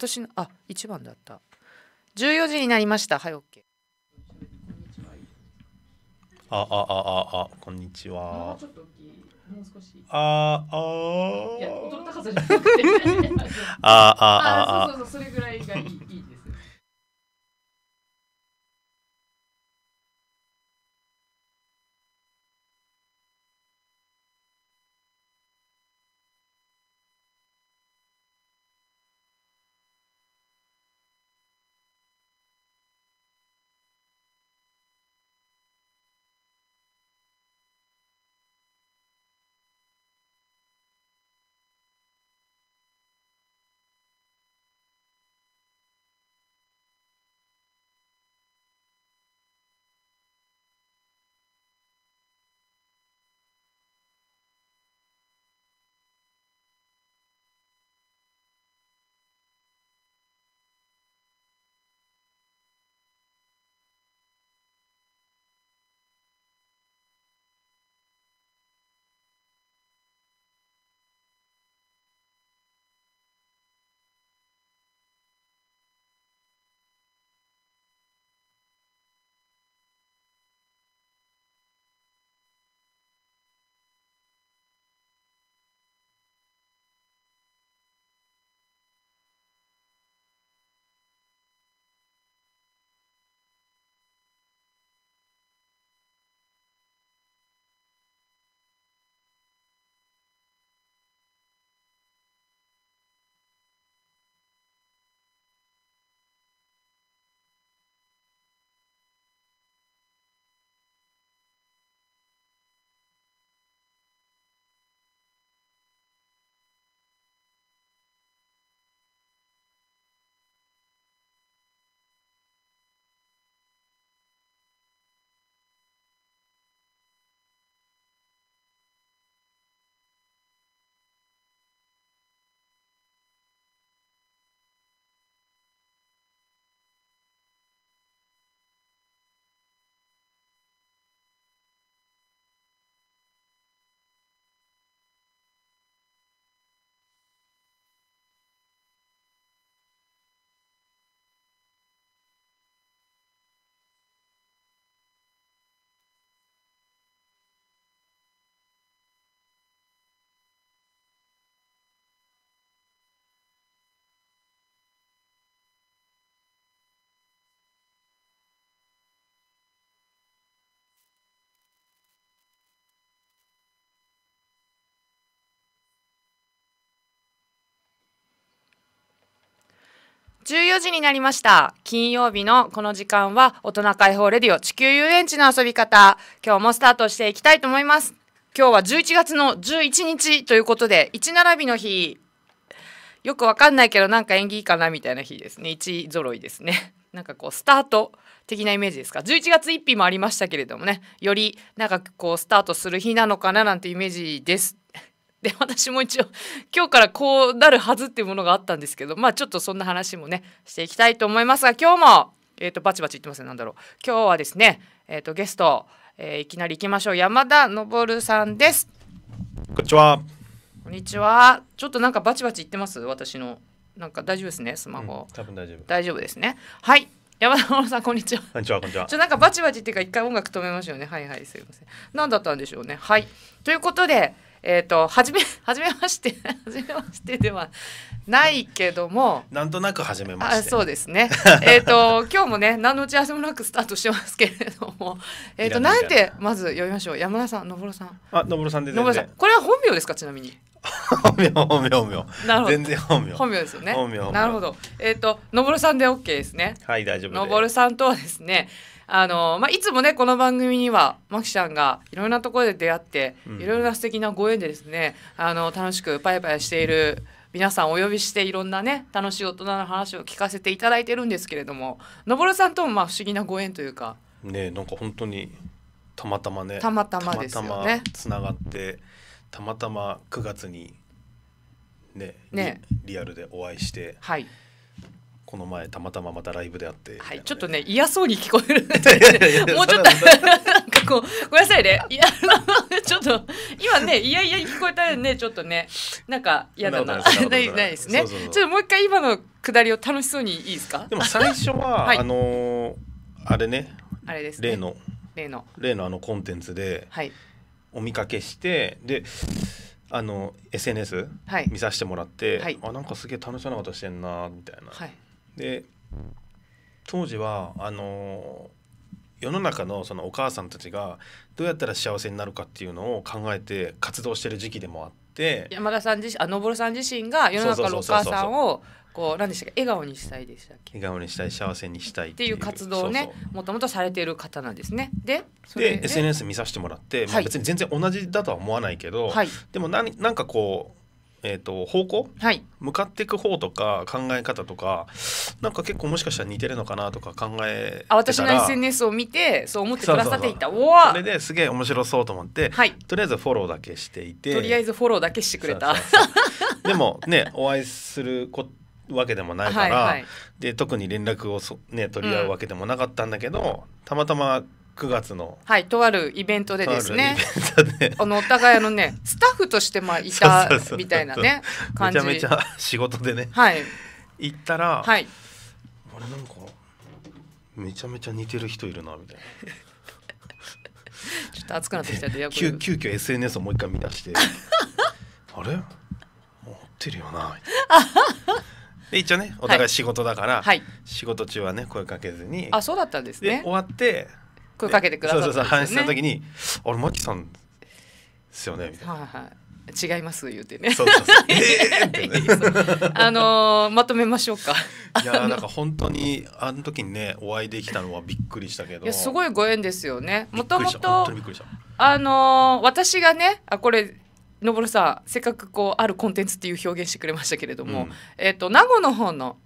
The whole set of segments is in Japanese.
私のあ一番だった十四時になりましたはいケーあああああこんにちはもう少し。ああああ。いや、音の高さじゃなくて、ね。ああああああ。そうそうそう、それぐらいがいい14時になりました。金曜日のこの時間は大人解放レディオ地球遊園地の遊び方。今日もスタートしていきたいと思います。今日は11月の11日ということで、1並びの日。よくわかんないけどなんか縁起いいかなみたいな日ですね。1揃いですね。なんかこうスタート的なイメージですか。11月1日もありましたけれどもね、よりなんかこうスタートする日なのかななんてイメージです。で 私も一応今日からこうなるはずっていうものがあったんですけどまあちょっとそんな話もねしていきたいと思いますが今日もえっ、ー、とバチバチ言ってますね何だろう今日はですねえっ、ー、とゲスト、えー、いきなり行きましょう山田昇さんですこんにちはこんにちはちょっとなんかバチバチ言ってます私のなんか大丈夫ですねスマホ、うん、多分大丈夫大丈夫ですねはい山田昇さんこんにちは。こんにちはこんにちは。ちょなんかバチバチっていうか一回音楽止めましょうね。はいはいすいません。何だったんでしょうね。はいということで。えっ、ー、とじめ じめまして じめましてではないけどもなんとなくじめましてあそうですね えっと今日もね何の打ち合わせもなくスタートしてますけれどもえっ、ー、となんてまず呼びましょう山田さん昇さんあ昇さんで全然これは本名ですかちなみに本名本名本名全然本名本名ですよねなるほどえっ、ー、と昇さんで OK ですねはい大丈夫です昇さんとはですねあの、まあ、いつもねこの番組にはマキちゃんがいろんなところで出会って、うん、いろいろな素敵なご縁でですねあの楽しくパイパイしている皆さんお呼びしていろんなね楽しい大人の話を聞かせていただいてるんですけれどものぼるさんともまあ不思議なご縁というか。ねなんか本当にたまたまねたまたまですよねつながってたまたま9月にねねリアルでお会いして、はい、この前たまたままたライブであって、はい、ちょっとね嫌そうに聞こえるもうちょっと なんかこうごめんなさいねいやちょっと今ねいやいや聞こえたねちょっとねなんか嫌だなない ないですねちょっともう一回今の下りを楽しそうにいいですかでも最初は、はい、あのー、あれねあれです、ね、例の例の例のあのコンテンツで、はい、お見かけしてであの SNS、見させてもらって、はい、あなんかすげえ楽しそうなことしてんなみたいな。はいで当時はあの世の中のそのお母さんたちがどうやったら幸せになるかっていうのを考えて活動してる時期でもあって山田さん自身あのぼるさん自身が世の中のお母さんをこう何でしたっけ笑顔にしたいでしたっけ笑顔にしたい幸せにしたいっていう活動をねもともとされている方なんですねでで SNS 見させてもらって、まあ、別に全然同じだとは思わないけど、はい、でも何なんかこうえーと、方向、はい、向かっていく方とか考え方とかなんか結構もしかしたら似てるのかなとか考えあ私の SNS を見てそう思ってくださっていたそうそれですげえ面白そうと思って、はい、とりあえずフォローだけしていてとりあえずフォローだけしてくれたでもねお会いするこわけでもないから、はいはい、で特に連絡をね、取り合うわけでもなかったんだけど、うん、たまたま九月のはいとあるイベントでですねあのお互いのねスタッフとしてまあいたみたいなね感じめちゃめちゃ仕事でね、はい、行ったら、はい、あれなんかめちゃめちゃ似てる人いるなみたいな。ちょっと熱くなってきたんで急急遽 SNS をもう一回見出してあれ持ってるよなで一応ねお互い仕事だから、はい、仕事中はね声かけずにあそうだったんですね終わって声かけてくださった、ね、そうそうそう話した時に「あれマキさんですよね」みたいな。はいはい違います言うてね。あのー、まとめましょうか。いやなんか本当にあの時にねお会いできたのはびっくりしたけど。すごいご縁ですよね。もともとあのー、私がねあこれ。のぼるさんせっかくこうあるコンテンツっていう表現してくれましたけれども、うん、えっ、と名護の方の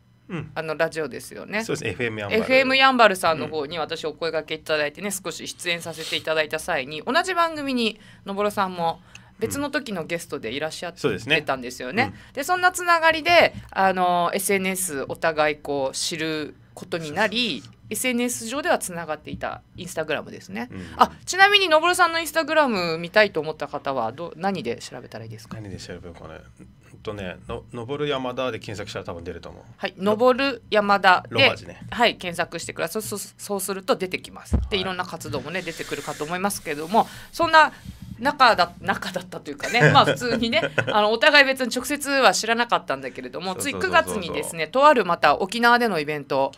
あのラジオですよね。そうです FM ヤンバル。FM ヤンバルさんの方に私お声掛けいただいてね、うん、少し出演させていただいた際に同じ番組にのぼろさんも別の時のゲストでいらっしゃってたんですよね。で、うん、そんなつながりであの SNS お互いこう知ることになり SNS 上ではつながっていたインスタグラムですね、うん、あちなみにのぼるさんのインスタグラム見たいと思った方はど何で調べたらいいですか何で調べるうかねとねの「のぼる山田」で検索したら多分出ると思うはい「のぼる山田で」字、ね、はい、検索してくださいそうすると出てきますで、はい、いろんな活動もね出てくるかと思いますけどもそんな仲だ仲だったというかね まあ普通にねあのお互い別に直接は知らなかったんだけれどもつい9月にですねとあるまた沖縄でのイベント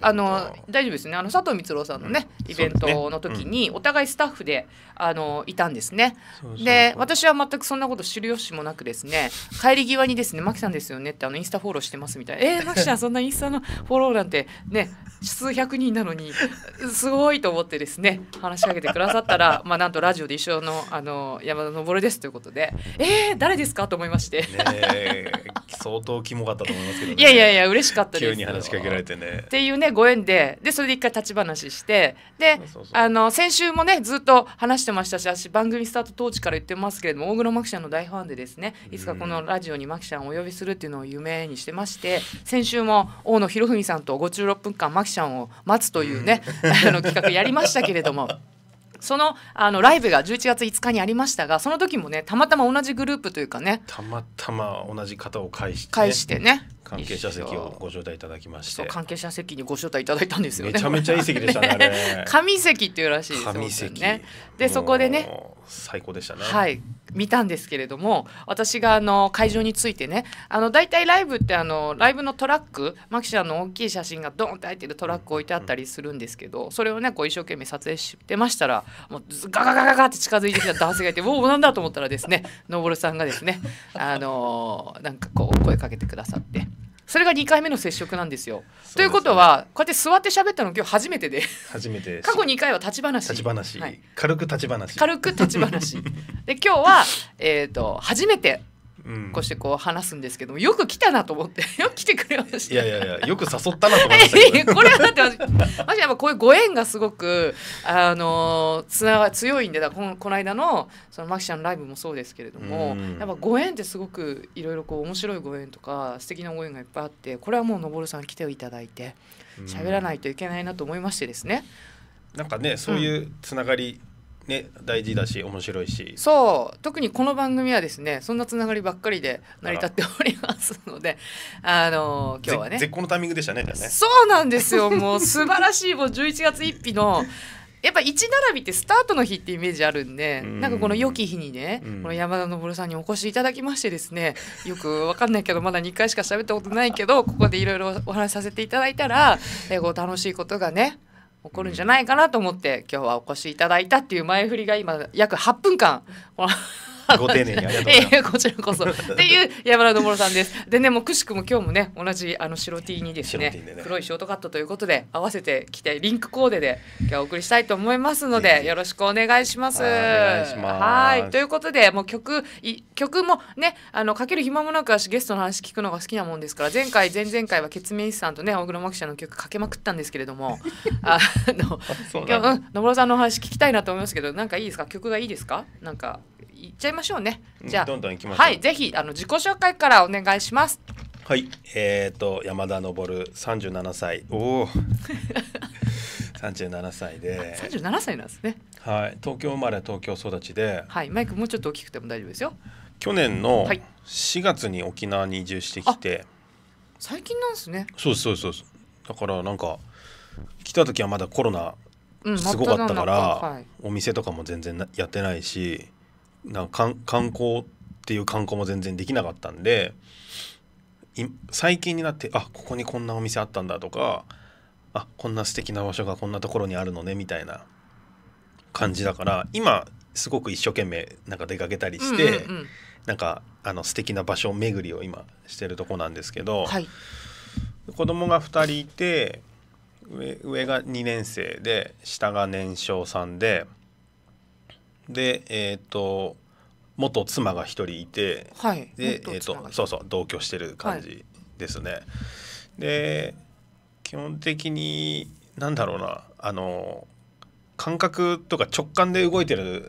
あの大丈夫ですねあの佐藤光郎さんのね、うん、イベントの時にお互いスタッフであのいたんですね。で私は全くそんなこと知る由もなくですね帰り際にですね「牧さんですよね」ってあのインスタフォローしてますみたいな「えー、牧さんそんなインスタのフォローなんてね数百人なのにすごい」と思ってですね話しかけてくださったらまあなんとラジオで一緒のあのの山田昇ですということでえー、誰ですかと思いまして相当キモかったと思いますけど、ね、いやいやいや嬉しかったです急に話しかけられてねっていうねご縁ででそれで一回立ち話してであの先週もねずっと話してましたし私番組スタート当時から言ってますけれども大黒摩季ちゃんの大ファンでですねいつかこのラジオに摩季ちゃんをお呼びするっていうのを夢にしてまして先週も大野博文さんと56分間摩季ちゃんを待つというね、あの企画やりましたけれども。そのあのライブが11月5日にありましたがその時もねたまたま同じグループというかねたまたま同じ方を返して、ね、してね関係者席をご招待いただきまして関係者席にご招待いただいたんですよねめちゃめちゃいい席でしたね 神席っていうらしいですよねでそこでね最高でしたね、はい、見たんですけれども私があの会場についてねあの大体ライブってあのライブのトラックマキシャの大きい写真がドンって入ってるトラック置いてあったりするんですけどそれをねこう一生懸命撮影してましたらもうガガガガガって近づいてきた男性がいて「おおなんだ?」と思ったらですねのぼるさんがですねあのなんかこう声かけてくださって。それが2回目の接触なんですよ。すね、ということはこうやって座って喋ったの今日初めてで初めて過去2回は立ち話立ち話、はい、軽く立ち話軽く立ち話で今日は、えーと、と初めて越してこう話すんですけどよく来たなと思って よく来てくれましたいやいやいや よく誘ったなと思いまこれはだってマジやっぱこういうご縁がすごくあのつなが強いんでだこのこの間のそのマキちゃんライブもそうですけれども、やっぱご縁ってすごくいろいろこう面白いご縁とか素敵なご縁がいっぱいあってこれはもうのぼるさん来ていただいて喋らないといけないなと思いましてですね。なんかねそういうつながり、ね大事だし面白いしそう特にこの番組はですねそんなつながりばっかりで成り立っておりますのであのー、今日はね絶好のタイミングでしたねねそうなんですよもう素晴らしいもう11月1日のやっぱ一並びってスタートの日ってイメージあるんで、なんかこの良き日にね、この山田昇さんにお越しいただきましてですねよくわかんないけどまだ2回しか喋ったことないけどここでいろいろお話しさせていただいたら、えこう楽しいことがね起こるんじゃないかなと思って、今日はお越しいただいたっていう前振りが今約8分間 ご丁寧にありがとうございます。えー、こちらこそ。っていう山田昇さんです。でね、もうくしくも今日もね、同じあの白 T にですね、ね黒いショートカットということで、合わせてきて、リンクコーデで今日お送りしたいと思いますので、よろしくお願いします。はいということで、もう曲、い曲もね、あのかける暇もなくゲストの話聞くのが好きなもんですから、前回、前々回はケツメイスさんとね、大黒摩季ちゃんの曲かけまくったんですけれども、あの、あ今日、うん、野村さんの話聞きたいなと思いますけど、なんかいいですか曲がいいですかなんかいっちゃいましょうね。じゃあ、どんどん行きましょう。はい、ぜひあの自己紹介からお願いします。はい、えっ、ー、と山田昇三十七歳。おお。三十七歳で。三十七歳なんですね。はい、東京生まれ、東京育ちで。はい、マイクもうちょっと大きくても大丈夫ですよ。去年の四月に沖縄に移住してきて。最近なんですね。そうそうそうそう。だからなんか来た時はまだコロナすごかったから、お店とかも全然やってないし。なんか観光っていう観光も全然できなかったんで最近になってあここにこんなお店あったんだとかあこんな素敵な場所がこんなところにあるのねみたいな感じだから今すごく一生懸命なんか出かけたりして、うんうんうん、なんかあの素敵な場所巡りを今してるとこなんですけど、はい、子供が2人いて上上が2年生で下が年少さんで。でえっ、と元妻が一人いて、はい、でえっ、とそうそう同居してる感じですね。はい、で基本的になんだろうなあの感覚とか直感で動いてる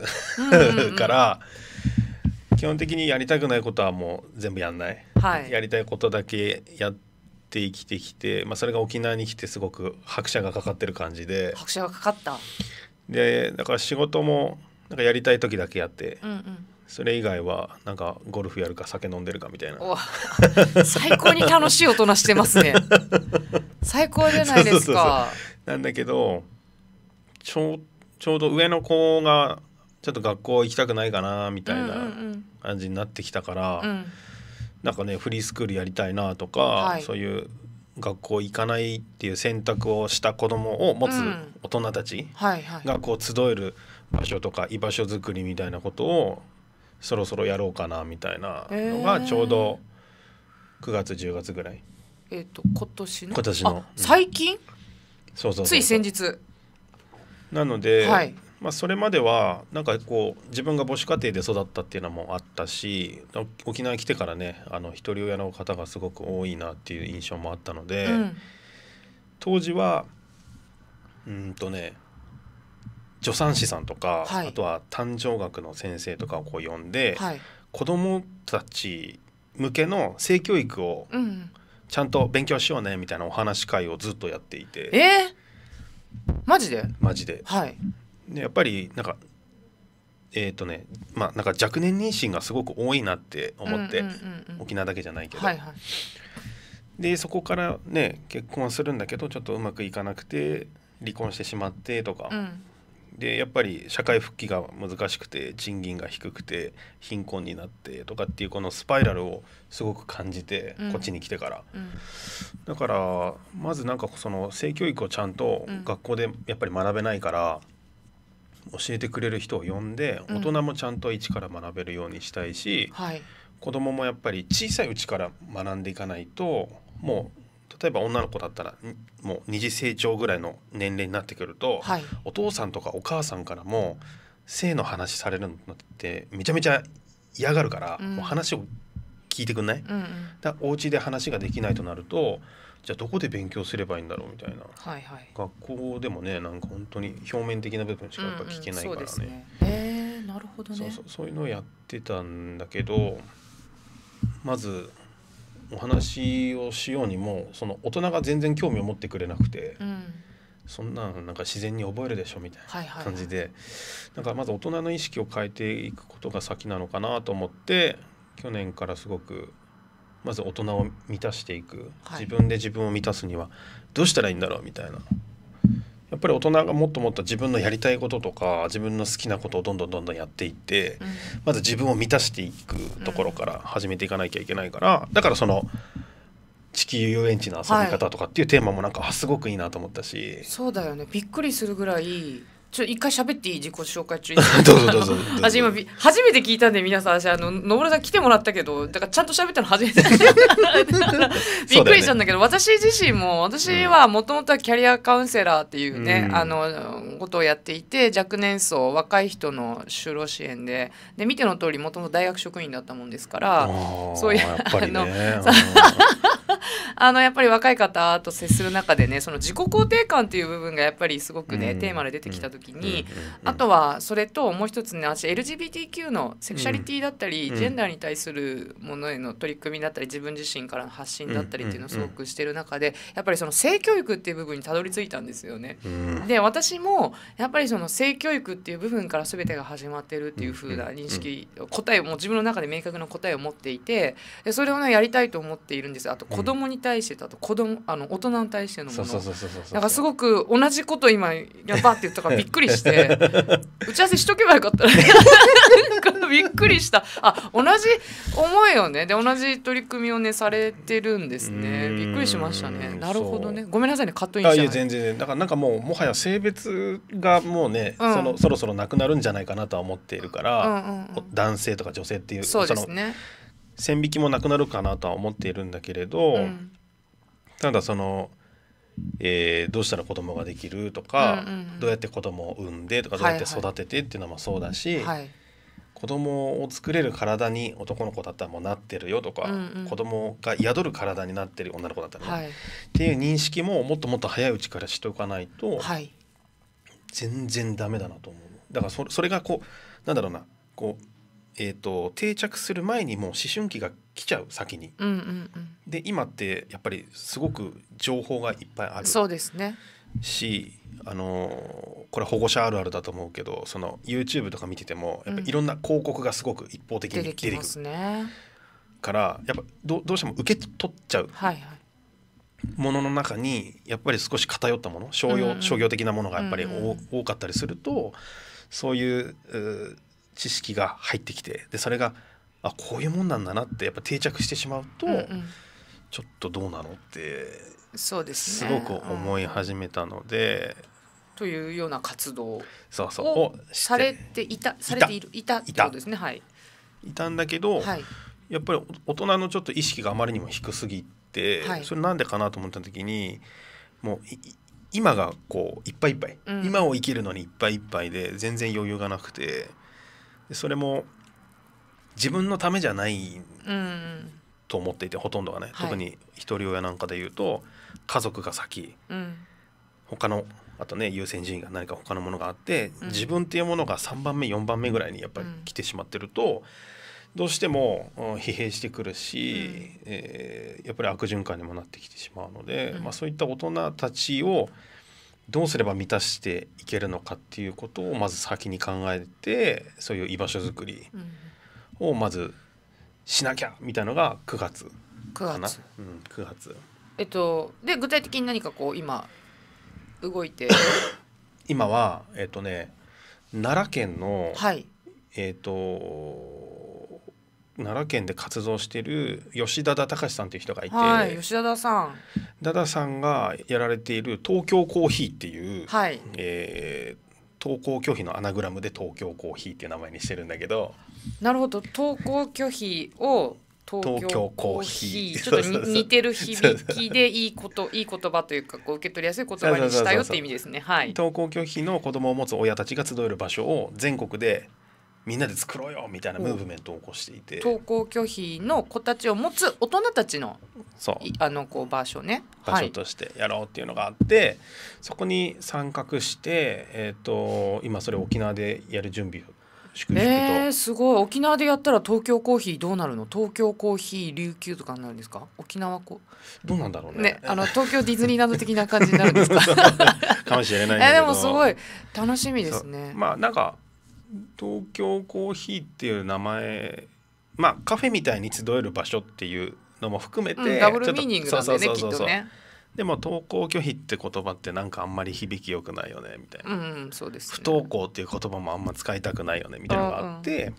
から、うんうん、基本的にやりたくないことはもう全部やんない、はい、やりたいことだけやって生きてきて、まあ、それが沖縄に来てすごく拍車がかかってる感じで拍車がかかったでだから仕事もなんかやりたい時だけやって、うんうん、それ以外はなんかゴルフやるか酒飲んでるかみたいな最高に楽しい大人してますね 最高じゃないですかなんだけどちょちょうど上の子がちょっと学校行きたくないかなみたいな感じになってきたから、うんうんうん、なんかねフリースクールやりたいなとか、はい、そういう学校行かないっていう選択をした子どもを持つ大人たちがこう集える場所とか居場所づくりみたいなことをそろそろやろうかなみたいなのがちょうど9月10月ぐらい。えー、と今年の今年の最近、そうそうつい先日なので、はい、まあ、それまではなんかこう自分が母子家庭で育ったっていうのもあったし沖縄に来てからねあの一人親の方がすごく多いなっていう印象もあったので、うん、当時はうんとね助産師さんとか、はい、あとは誕生学の先生とかをこう呼んで、はい、子どもたち向けの性教育をちゃんと勉強しようねみたいなお話会をずっとやっていて。えーマジでマジで、はい、でやっぱりなんかえっ、ー、とねまあなんか若年妊娠がすごく多いなって思って、沖縄だけじゃないけど、はいはい、でそこからね結婚するんだけどちょっとうまくいかなくて離婚してしまってとか、うん、でやっぱり社会復帰が難しくて賃金が低くて貧困になってとかっていうこのスパイラルをすごく感じて、うん、こっちに来てから、うん、だからまずなんかその性教育をちゃんと学校でやっぱり学べないから、教えてくれる人を呼んで、大人もちゃんと一から学べるようにしたいし、はい、子どももやっぱり小さいうちから学んでいかないともう例えば女の子だったらもう二次成長ぐらいの年齢になってくると、はい、お父さんとかお母さんからも性の話されるのってめちゃめちゃ嫌がるから、うん、もう話を聞いてくんない、うんうん、だお家で話ができないとなると、うんじゃあどこで勉強すればいいんだろうみたいな、はいはい、学校でもねなんか本当に表面的な部分しかやっぱ聞けないからね。うえなるほどねそうそうそういうのをやってたんだけどまずお話をしようにもその大人が全然興味を持ってくれなくて。うんそんななんか自然に覚えるでしょみたいな感じで、なんかまず大人の意識を変えていくことが先なのかなと思って去年からすごくまず大人を満たしていく、自分で自分を満たすにはどうしたらいいんだろうみたいなやっぱり大人がもっともっと自分のやりたいこととか自分の好きなことをどんどんどんどんやっていって、うん、まず自分を満たしていくところから始めていかなきゃいけないから、うん、だからその地球遊園地の遊び方とかっていうテーマもなんか、はい、すごくいいなと思ったしそうだよねびっくりするぐらいちょ一回喋っていい自己紹介中 どうぞどうぞ私 今初めて聞いたんで皆さん私あの野村さん来てもらったけどだからちゃんと喋ったの初めて びっくりしたんだけど、ね、私自身も私はもともとはキャリアカウンセラーっていうね、うん、あのことをやっていて若年層若い人の就労支援でで見ての通りもともと大学職員だったもんですからそういうやっぱり、ね、あの。あのやっぱり若い方と接する中でねその自己肯定感っていう部分がやっぱりすごくね、うん、テーマで出てきた時に、うん、あとはそれともう一つね私 LGBTQ のセクシャリティだったり、ジェンダーに対するものへの取り組みだったり自分自身からの発信だったりっていうのをすごくしてる中でやっぱりその性教育っていう部分にたどり着いたんですよね。で私もやっぱりその性教育っていう部分から全てが始まってるっていう風な認識、答えも自分の中で明確な答えを持っていてでそれをねやりたいと思っているんですあと子供に対してだと子供あの大人に対してのものんかすごく同じこと今やばって言ったからびっくりして 打ち合わせしとけばよかったらびっくりしたあ同じ思いをねで同じ取り組みをねされてるんですねびっくりしましたねなるほどねごめんなさいねカットインしたいや全然だからなんかもうもはや性別がもうね、うん、そのそろそろなくなるんじゃないかなとは思っているから、うんうんうん、男性とか女性っていうそうですねそ線引きもなくなるかなとは思っているんだけれど、うん、ただその、えー、どうしたら子供ができるとか、うんうんうん、どうやって子供を産んでとかどうやって育ててっていうのもそうだし、はいはい、子供を作れる体に男の子だったらもうなってるよとか、うんうん、子供が宿る体になってる女の子だったらね、はい、っていう認識ももっともっと早いうちからしておかないと、はい、全然ダメだなと思う。だからそれがこうなんだろうなこうえーと、定着する前にもう思春期が来ちゃう先に、うんうんうん、で今ってやっぱりすごく情報がいっぱいあるそうですねしあのこれ保護者あるあるだと思うけどその YouTube とか見ててもやっぱいろんな広告がすごく一方的に出てくる、うんね、からやっぱどどうしても受け取っちゃう、はいはいものの中にやっぱり少し偏ったもの商業うん、商業的なものがやっぱり、うん、多かったりするとそういう知識が入ってきてでそれがあこういうもんなんだなってやっぱ定着してしまうと、うんうん、ちょっとどうなのってそうです,、ごく思い始めたので。というような活動をされていたされているいたですねはい。いたんだけど、はい、やっぱり大人のちょっと意識があまりにも低すぎて、はい、それなんでかなと思った時にもう今がこういっぱいいっぱい、うん、今を生きるのにいっぱいいっぱいで全然余裕がなくてそれも自分のためじゃないと思っていてほとんどがね、はい、特に一人親なんかで言うと家族が先、うん、他のあとね優先順位が何か他のものがあって、うん、自分っていうものが3番目4番目ぐらいにやっぱり来てしまってると、うん、どうしても疲弊してくるし、うん、えー、やっぱり悪循環にもなってきてしまうので、まあ、そういった大人たちを、どうすれば満たしていけるのかっていうことをまず先に考えてそういう居場所づくりをまずしなきゃみたいのが9月かな。9月,、うん、9月えっとで具体的に何かこう今動いて 今はえっとね奈良県の、はい、えっと奈良県で活動している吉田田隆さんという人がいて、はい、吉田田さん田田さんがやられている東京コーヒーっていう、はい、えー、登校拒否のアナグラムで東京コーヒーっていう名前にしてるんだけどなるほど登校拒否を東京コーヒーちょっと似てる響きでいいこと いい言葉というかこう受け取りやすい言葉にしたよって意味ですね。はい、登校拒否の子供を持つ親たちが集える場所を全国でみんなで作ろうよみたいなムーブメントを起こしていて登校拒否の子たちを持つ大人たちのそうあのこう場所ね場所としてやろうっていうのがあって、はい、そこに参画して、えーと、今それ沖縄でやる準備を粛々と、えー、すごい沖縄でやったら東京コーヒーどうなるの東京コーヒー琉球とかになるんですか沖縄こうどうなんだろうね、ね、あの東京ディズニーランド的な感じになるんですか かもしれないんだえー、でもすごい楽しみですねまあなんか東京コーヒーっていう名前まあカフェみたいに集える場所っていうのも含めて、うん、ダブルミーニングなんだねきっとね。でも登校拒否って言葉ってなんかあんまり響きよくないよねみたいな、うんそうです、ね、不登校っていう言葉もあんま使いたくないよねみたいなのがあって、うん、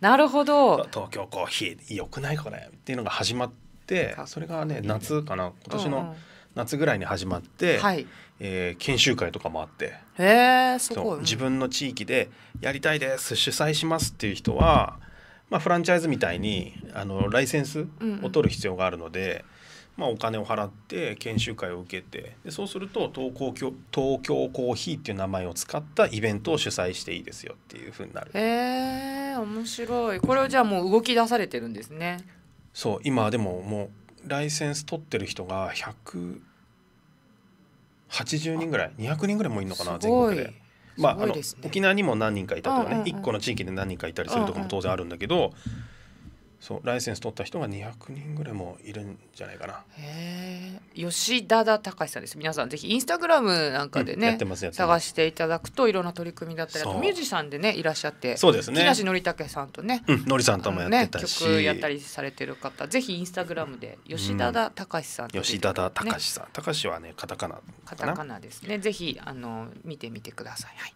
なるほど東京コーヒーよくないこれっていうのが始まってそれがね夏かな今年の夏ぐらいに始まって、はい、えー、研修会とかもあってへすごい、う自分の地域でやりたいです主催しますっていう人は、まあ、フランチャイズみたいにあのライセンスを取る必要があるので、うんまあ、お金を払って研修会を受けてでそうすると東京東京コーヒーっていう名前を使ったイベントを主催していいですよっていうふうになる。へえ面白いこれをじゃあもう動き出されてるんですね。そう今でももうライセンス取ってる人が180人ぐらい200人ぐらいもいるのかな全国で。まあ、あの沖縄にも何人かいたとかね、う1個の地域で何人かいたりするとかも当然あるんだけど、そうライセンス取った人が200人ぐらいもいるんじゃないかな。へ吉田田隆さんです。皆さんぜひインスタグラムなんかでね、うん、探していただくといろんな取り組みだったりとミュージシャンでねいらっしゃってそうですね木梨憲武さんとね、うん、のりさんともやってたし、ね、曲やったりされてる方ぜひインスタグラムで吉田田隆さん、ねうん、吉田田隆さん隆はねカタカナカタカナですねぜひあの見てみてください。はい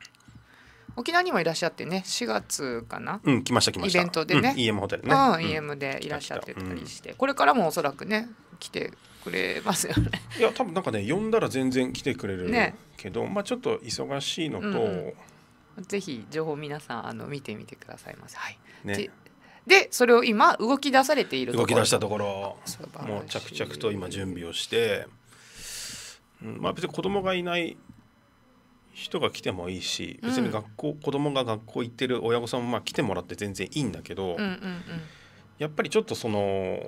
沖縄にもいらっしゃってね4月かな、うん、来ました来ましたイベントでね、うん、EM ホテルね、うん、EM でいらっしゃってたりして、うん、これからもおそらくね来てくれますよねいや多分なんかね呼んだら全然来てくれるけど、ね、まあちょっと忙しいのと、うんぜひ情報皆さんあの見てみてくださいませはい、ね、でそれを今動き出されている動き出したところもう着々と今準備をして、うん、まあ別に子供がいない人が来てもいいし別に学校、うん、子供が学校行ってる親御さんもまあ来てもらって全然いいんだけど、うんうんうん、やっぱりちょっとその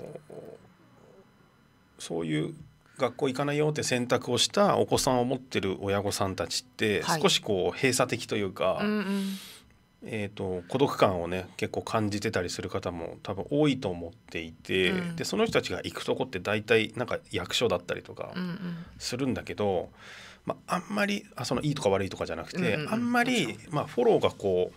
そういう学校行かないよって選択をしたお子さんを持ってる親御さんたちって少しこう閉鎖的というか、はいうんうん、えーと、孤独感をね結構感じてたりする方も多分多いと思っていて、うん、でその人たちが行くとこって大体なんか役所だったりとかするんだけど。うんうんまあ、あんまりあそのいいとか悪いとかじゃなくて、うんうん、あんまり、まあ、フォローがこ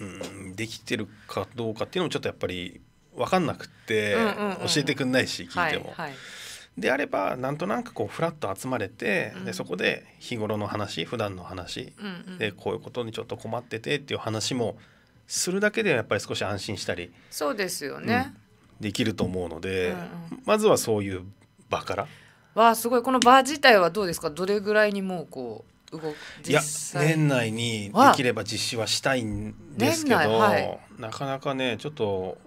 う、うん、できてるかどうかっていうのもちょっとやっぱり分かんなくて、うんうんうん、教えてくんないし聞いても。はいはい、であればなんとなくこうフラッと集まれて、うん、でそこで日頃の話普段の話、うんうん、でこういうことにちょっと困っててっていう話もするだけでやっぱり少し安心したりそうですよね、うん、できると思うので、うんうん、まずはそういう場から。わあすごいこのバー自体はどうですかどれぐらいにもうこう動いや年内にできれば実施はしたいんですけど、はい、なかなかねちょっと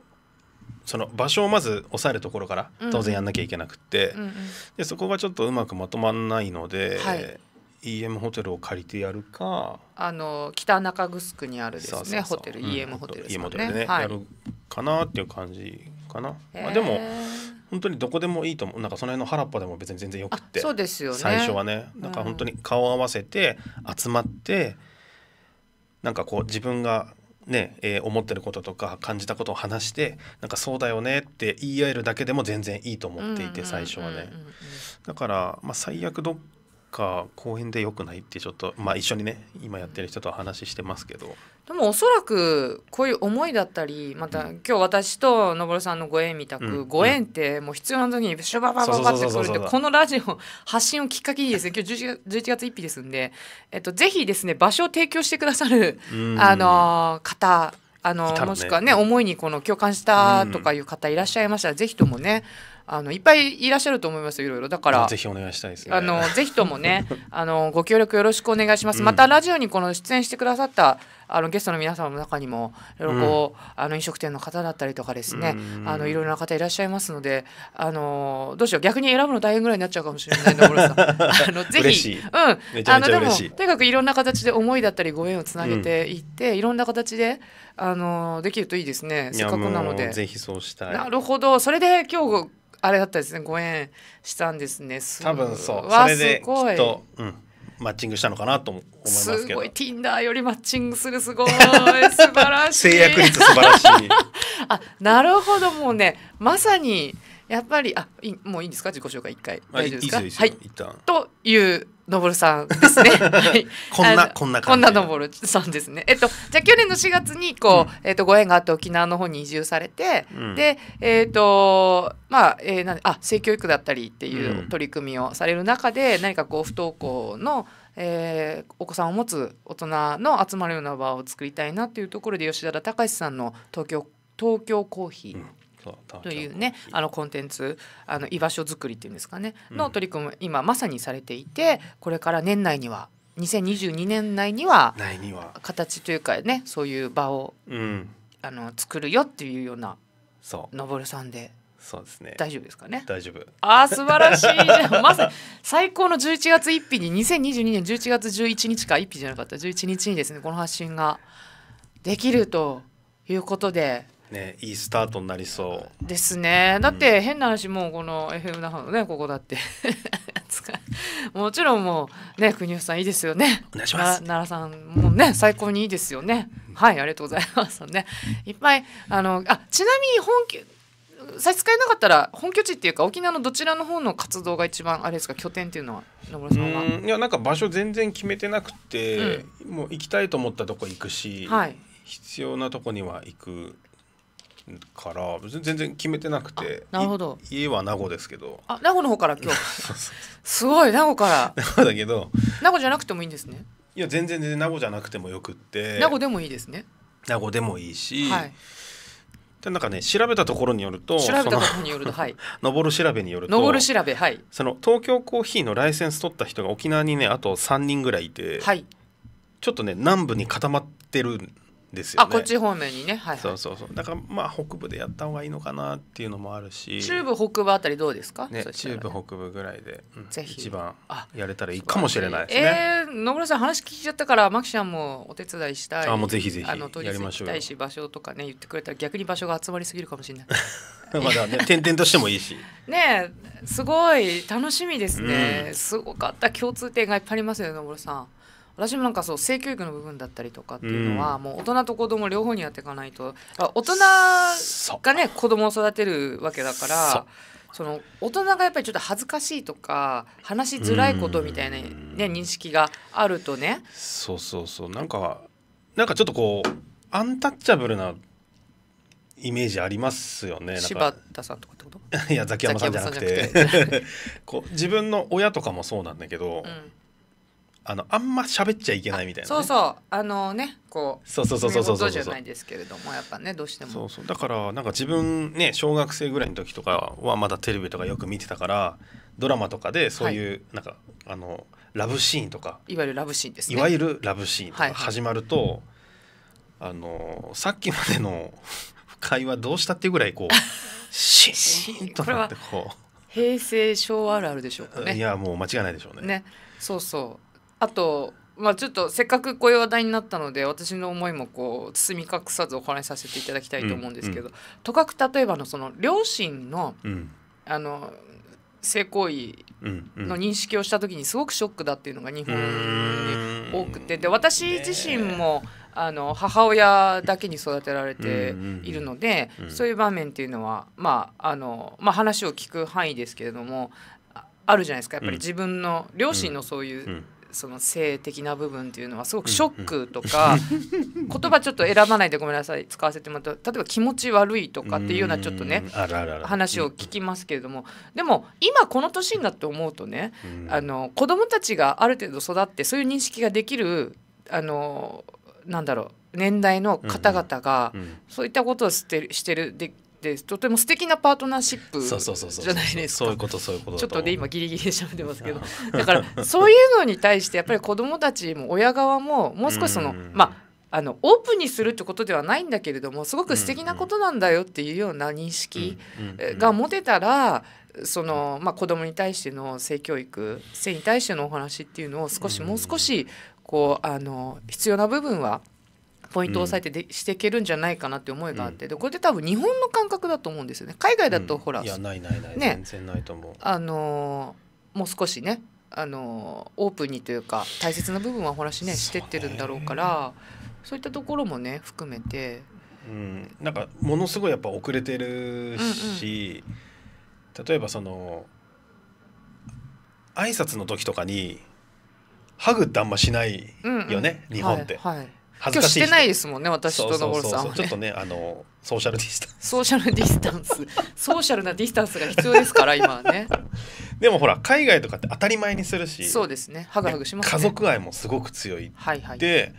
その場所をまず押さえるところから当然やんなきゃいけなくて、うんうん、でそこがちょっとうまくまとまんないので、はい、EM ホテルを借りてやるかあの北中城にあるですねホテル EM ホテルですね,、うん、ホテルね、やるかなっていう感じかな、えー、まあ、でも本当にどこでもいいと思うなんかその辺の原っぱでも別に全然よくってそうですよね最初はねなんか本当に顔を合わせて集まって、うん、なんかこう自分がね、えー、思ってることとか感じたことを話してなんかそうだよねって言い合えるだけでも全然いいと思っていて最初はねだから、まあ、最悪どっか公園でよくないってちょっと、まあ、一緒にね今やってる人と話してますけどでもおそらくこういう思いだったりまた、今日私とるさんのご縁みたく、うん、ご縁ってもう必要な時にシュババババってくるってこのラジオ発信をきっかけにですね今日 11, 11月1日ですんで、えっと、ぜひですね場所を提供してくださる、あの方あの、ね、もしくはね思いにこの共感したとかいう方いらっしゃいましたら、うん、ぜひともねあのいっぱいいらっしゃると思いますいろいろだからぜひお願いしたいです、ね、あのぜひともね あのご協力よろしくお願いします、うん、またラジオにこの出演してくださったあのゲストの皆様の中にもいろいろう、ん、あの飲食店の方だったりとかですね、うん、あのいろいろな方いらっしゃいますのであのどうしよう逆に選ぶの大変ぐらいになっちゃうかもしれない あのぜひうんあのでもとにかくいろんな形で思いだったりご縁をつなげていって、うん、いろんな形であのできるといいですねせっかくなのでぜひそうしたいなるほどそれで今日あれだったですねご縁したんですねす多分そうそれできっと、うん、マッチングしたのかなと思いますけどすごい Tinder よりマッチングするすごい 素晴らしい制約率素晴らしい あなるほどもうねまさにやっぱりあいもういいんですか自己紹介一回大丈夫ですかはいというのぼるさんですね。こんなこんなこんなのぼるさんですね。えっとじゃ去年の4月にこう、うん、えっとご縁があって沖縄の方に移住されて、うん、でえっ、とまあ、えー、なんあ性教育だったりっていう取り組みをされる中で、うん、何かこう不登校のえー、お子さんを持つ大人の集まるような場を作りたいなっていうところで吉田隆さんの東京東京コーヒーというねあのコンテンツあの居場所づくりっていうんですかねの取り組み、今まさにされていてこれから年内には2022年内には形というかねそういう場を、うん、あの作るよっていうようなのぼるさんで。そうですね。大丈夫ですかね。大丈夫。ああ素晴らしい まず最高の11月1日に2022年11月11日か1日じゃなかった11日にですねこの発信ができるということでね、いいスタートになりそうですねだって変な話、もうこの FM 那覇のねここだって もちろんもうね国吉さんいいですよねお願いします奈良さんもね最高にいいですよねはいありがとうございますねいっぱいあのあちなみに本地、差し支えなかったら本拠地っていうか沖縄のどちらの方の活動が一番あれですか拠点っていうのは野村さんはいやなんか場所全然決めてなくて、うん、もう行きたいと思ったとこ行くし、はい、必要なとこには行くから全然決めてなくてなるほど家は名護ですけどあ名護の方から今日すごい名護から名護だけど名護じゃなくてもいいんですねいや全然全然名護じゃなくてもよくって名護でもいいですね名護でもいいし、はい、でなんかね調べたところによると調べたところによるとはい 登る調べによると上る調べはいその東京コーヒーのライセンス取った人が沖縄にねあと3人ぐらいいて、はい、ちょっとね南部に固まってるですよね。あこっち方面にね、はい、はい、そうそうそうだからまあ北部でやった方がいいのかなっていうのもあるし中部北部あたりどうですか、ね、中部北部ぐらいで、うん、ぜひ一番やれたらいいかもしれないですね。えー、野村さん話聞いちゃったからマキちゃんもお手伝いしたいあもうぜひぜひあのまし行きたいし場所とかね言ってくれたら逆に場所が集まりすぎるかもしれない。まだね点々としてもいいし。ねすごい楽しみですね、うん、すごかった共通点がいっぱいありますよね野村さん。私もなんかそう性教育の部分だったりとかっていうのは、うん、もう大人と子供両方にやっていかないと大人がね子供を育てるわけだからその大人がやっぱりちょっと恥ずかしいとか話しづらいことみたいなね、ね、認識があるとねそうそうそうなんかなんかちょっとこうアンタッチャブルなイメージありますよね柴田さんとかってこと いやザキヤマさんじゃなくて こう自分の親とかもそうなんだけど、うんあのあんま喋っちゃいけないみたいな、ね、そうそうあのねこうそうそうそうそうそうそうじゃないですけれどもやっぱねどうしてもそうそうだからなんか自分ね小学生ぐらいの時とかはまだテレビとかよく見てたからドラマとかでそういう、はい、なんかあのラブシーンとかいわゆるラブシーンです、ね、いわゆるラブシーンとか始まると、はいはい、あのさっきまでの 会話どうしたっていうぐらいこう シーンとなってこう平成昭和あるあるでしょうかねいやもう間違いないでしょうねねそうそうあとまあちょっとせっかくこういう話題になったので私の思いもこう包み隠さずお話しさせていただきたいと思うんですけど、うんうん、とかく例えばのその両親の、うん、あの性行為の認識をした時にすごくショックだっていうのが日本に多くてで私自身もあの母親だけに育てられているのでそういう場面っていうのは、まああのまあ、話を聞く範囲ですけれどもあるじゃないですかやっぱり自分の両親のそういうその性的な部分っていうのはすごくショックとか、う ん言葉ちょっと選ばないでごめんなさい使わせてもらった例えば気持ち悪いとかっていうようなちょっとね話を聞きますけれどもでも今この年になって思うとね、うん、あの子供たちがある程度育ってそういう認識ができるあのなんだろう年代の方々がそういったことをしてるしてるでってとても素敵なパートナーシップじゃないですかそういうことそういうことちょっとで今ギリギリで喋ってますけどだからそういうのに対してやっぱり子どもたちも親側ももう少しそのまああのオープンにするってことではないんだけれどもすごく素敵なことなんだよっていうような認識が持てたらその、まあ、子どもに対しての性教育性に対してのお話っていうのを少しもう少しこうあの必要な部分はポイントを押さえてで、うん、していけるんじゃないかなって思いがあって、でこれで多分日本の感覚だと思うんですよね海外だとほら、いやないないない、ね、全然ないと思うあのー、もう少しねあのー、オープンにというか大切な部分はほらしねしてってるんだろうからそういったところもね含めて、うん、なんかものすごいやっぱ遅れてるし、うんうん、例えばその挨拶の時とかにハグってあんましないよね、うんうん、日本って、はいはい、恥ずかしいしてないですもんね私とのぼるさん、ね、ちょっとねあのソーシャルディスタンスソーシャルディスタンスソーシャルなディスタンスが必要ですから今はねでもほら海外とかって当たり前にするしそうですねハグハグします、ね、家族愛もすごく強い、はいはい、で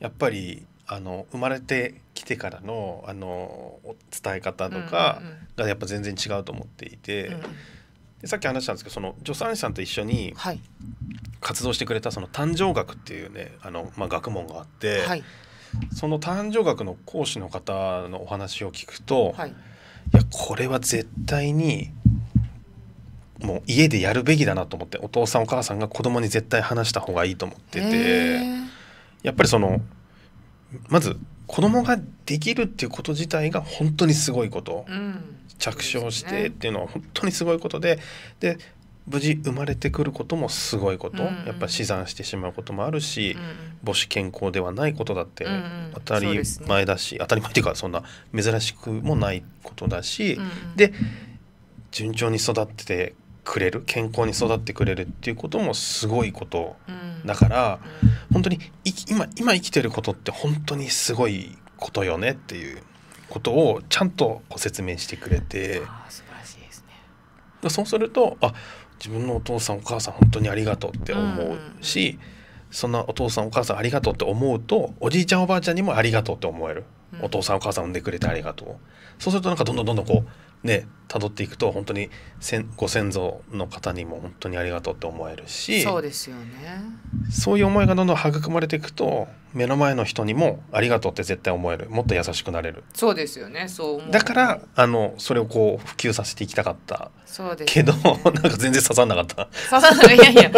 やっぱりあの生まれてきてからのあの伝え方とかがやっぱ全然違うと思っていて、うんうんでさっき話したんですけどその助産師さんと一緒に活動してくれたその誕生学っていうねあの、まあ、学問があって、はい、その誕生学の講師の方のお話を聞くと、はい、いやこれは絶対にもう家でやるべきだなと思ってお父さんお母さんが子供に絶対話した方がいいと思っててやっぱりそのまず子供ができるっていうこと自体が本当にすごいこと。うん着床してっていうのは本当にすごいことでで無事生まれてくることもすごいこと、うんうん、やっぱ死産してしまうこともあるし、母子健康ではないことだって当たり前だし、うんうんね、当たり前っていうかそんな珍しくもないことだし、うんうん、で順調に育っててくれる健康に育ってくれるっていうこともすごいこと、だから本当に今今生きてることって本当にすごいことよねっていう。ことをちゃんと説明してくれて素晴らしいですねそうするとあ自分のお父さんお母さん本当にありがとうって思うし、うん、そんなお父さんお母さんありがとうって思うとおじいちゃんおばあちゃんにもありがとうって思える。お父さんお母さん産んでくれてありがとう、そうするとなんかどんどんどんどんこうねたどっていくと本当にんご先祖の方にも本当にありがとうって思えるしそうですよねそういう思いがどんどん育まれていくと目の前の人にもありがとうって絶対思えるもっと優しくなれるそうですよねそうだからあのそれをこう普及させていきたかったそうです、ね、けど なんか全然刺さんなかった刺さんないやいや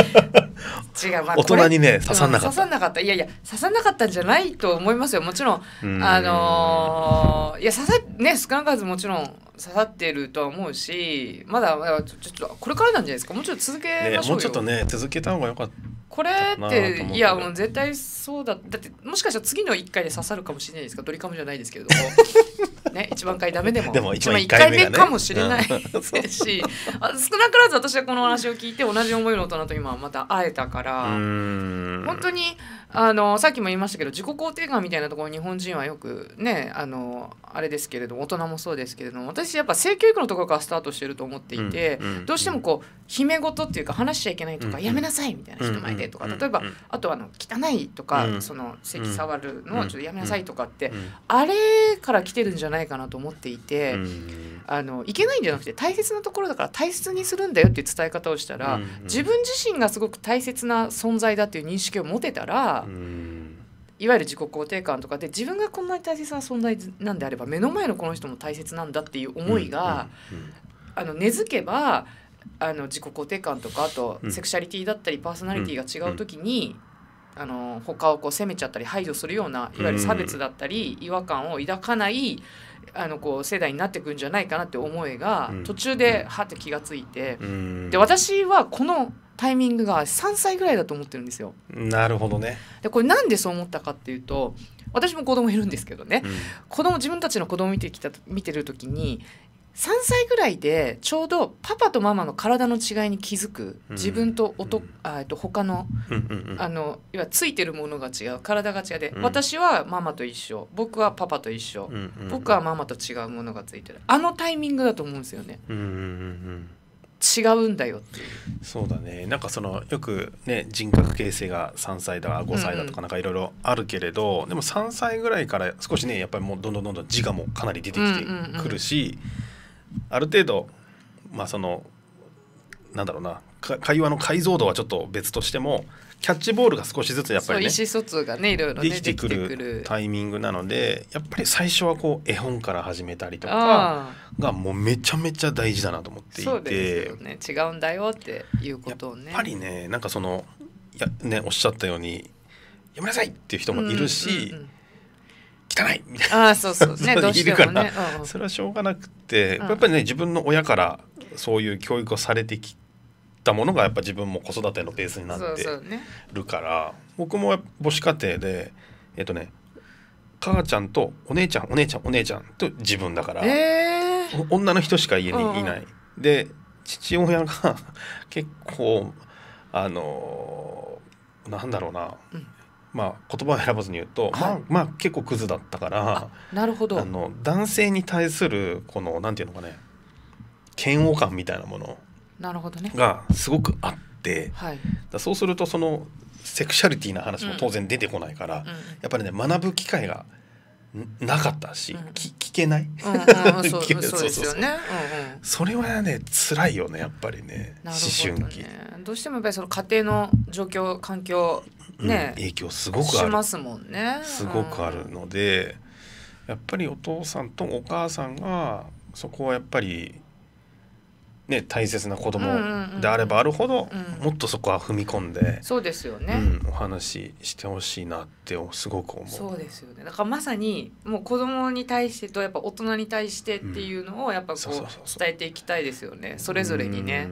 違う、まあ、大人にね刺さんなかった、うん、刺さなかったいやいや刺さんなかったんじゃないと思いますよもちろんあのー、いや刺さね少なからずもちろん刺さってるとは思うしまだちょっとこれからなんじゃないですかもうちょっと続けましょう、ね、もうちょっとね続けた方がよかったこれっていやもう絶対そうだだってもしかしたら次の1回で刺さるかもしれないですかドリカムじゃないですけれども ね、1番回ダメでもでも一回目かもしれない、ね、し、あ少なからず私はこの話を聞いて同じ思いの大人と今また会えたから本当にあのさっきも言いましたけど自己肯定感みたいなところ日本人はよくねあのあれですけれど大人もそうですけれども私やっぱ性教育のところからスタートしてると思っていて、うんうん、どうしてもこうめ事っていうか話しちゃいけないとか、うん、やめなさいみたいな人前でとか例えばあとあの汚いとか、その席触るのをちょっとやめなさいとかって、あれから来てるるんじゃないかなと思っていて、あのいけないんじゃなくて大切なところだから大切にするんだよっていう伝え方をしたら、自分自身がすごく大切な存在だっていう認識を持てたら、いわゆる自己肯定感とかで自分がこんなに大切な存在なんであれば目の前のこの人も大切なんだっていう思いが、あの根付けばあの自己肯定感とかあとセクシャリティだったりパーソナリティが違う時にあの他をこう責めちゃったり排除するようないわゆる差別だったり、違和感を抱かないあのこう世代になっていくんじゃないかなって思いが、途中ではって気がついて、で私はこのタイミングが3歳ぐらいだと思ってるんですよ。なるほどねでこれなんでそう思ったかっていうと私も子供いるんですけどね、子供自分たちの子供見てきた見てる時に3歳ぐらいでちょうどパパとママの体の違いに気づく自分とうん、あ他のうんあのついてるものが違う体が違うで、うん、私はママと一緒僕はパパと一緒、うんうん僕はママと違うものがついてるあのタイミングだと思うんですよね。うんうんうん違うんだよっていうそうだねなんかそのよくね人格形成が3歳だ5歳だとかなんかいろいろあるけれど、うんうん、でも3歳ぐらいから少しねやっぱりもうどんどんどんどん自我もかなり出てきてくるし、うある程度まあそのなんだろうな会話の解像度はちょっと別としてもキャッチボールが少しずつやっぱりね意思疎通がねいろいろ、ね、できてくるタイミングなのでやっぱり最初はこう絵本から始めたりとかがもうめちゃめちゃ大事だなと思っていてそうですよ、ね、違うんだよっていうことをねやっぱりねなんかそのやねおっしゃったように「やめなさい!」っていう人もいるし、うんうんうんいみたいなあそうそう、ね、うしてもね、うん、それはしょうがなくて、やっぱりね自分の親からそういう教育をされてきたものがやっぱ自分も子育てのベースになってるから、ね、僕も母子家庭でえっとね母ちゃんとお姉ちゃんお姉ちゃんお姉ちゃんと自分だから、えー、女の人しか家にいない。うん、で父親が 結構あのー、なんだろうな、うんまあ、言葉を選ばずに言うと、はい、まあ、まあ、結構クズだったからなるほどあの男性に対するこのなんていうのかね嫌悪感みたいなものがすごくあって、はい、だそうするとそのセクシャリティな話も当然出てこないから、うんうん、やっぱりね学ぶ機会がなかったし、き 聞けない、そうですよね、それはね辛いよねやっぱりね思春期どうしてもやっぱりその家庭の状況環境ね、影響すごくあるますもんね、すごくあるので、やっぱりお父さんとお母さんがそこはやっぱりね、大切な子供であればあるほど、もっとそこは踏み込んでそうですよね、うん、お話ししてほしいなってすごく思うそうですよねだからまさにもう子供に対してとやっぱ大人に対してっていうのをやっぱこう伝えていきたいですよねそれぞれにね。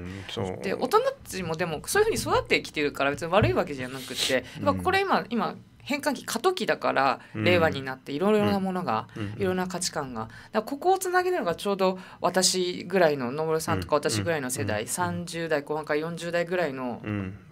で大人たちもでもそういうふうに育ってきてるから別に悪いわけじゃなくてやっぱこれ今今変換期過渡期だから令和になっていろいろなものが、いろんな価値観がだここをつなげるのがちょうど私ぐらいの野村さんとか私ぐらいの世代、30代後半から40代ぐらいの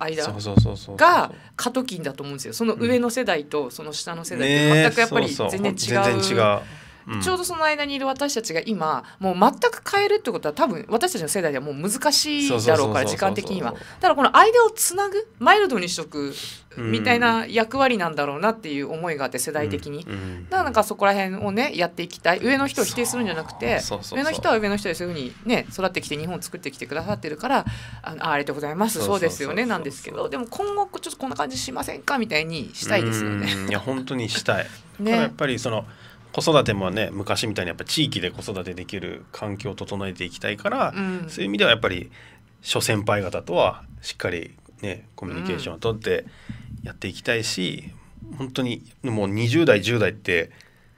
間が過渡期だと思うんですよその上の世代とその下の世代って全くやっぱり全然違う。うん、ちょうどその間にいる私たちが今もう全く変えるってことは多分私たちの世代ではもう難しいだろうから時間的にはだからこの間をつなぐマイルドにしとくみたいな役割なんだろうなっていう思いがあって世代的に、うんうん、だからなんかそこら辺をねやっていきたい上の人を否定するんじゃなくて上の人は上の人でそういうふうにね育ってきて日本を作ってきてくださってるからあありがとうございますそうですよねなんですけどでも今後ちょっとこんな感じしませんかみたいにしたいですよね。いや本当にしたい ね、やっぱりその子育てもね昔みたいにやっぱ地域で子育てできる環境を整えていきたいから、うん、そういう意味ではやっぱり諸先輩方とはしっかりねコミュニケーションをとってやっていきたいし、うん、本当にもう20代10代って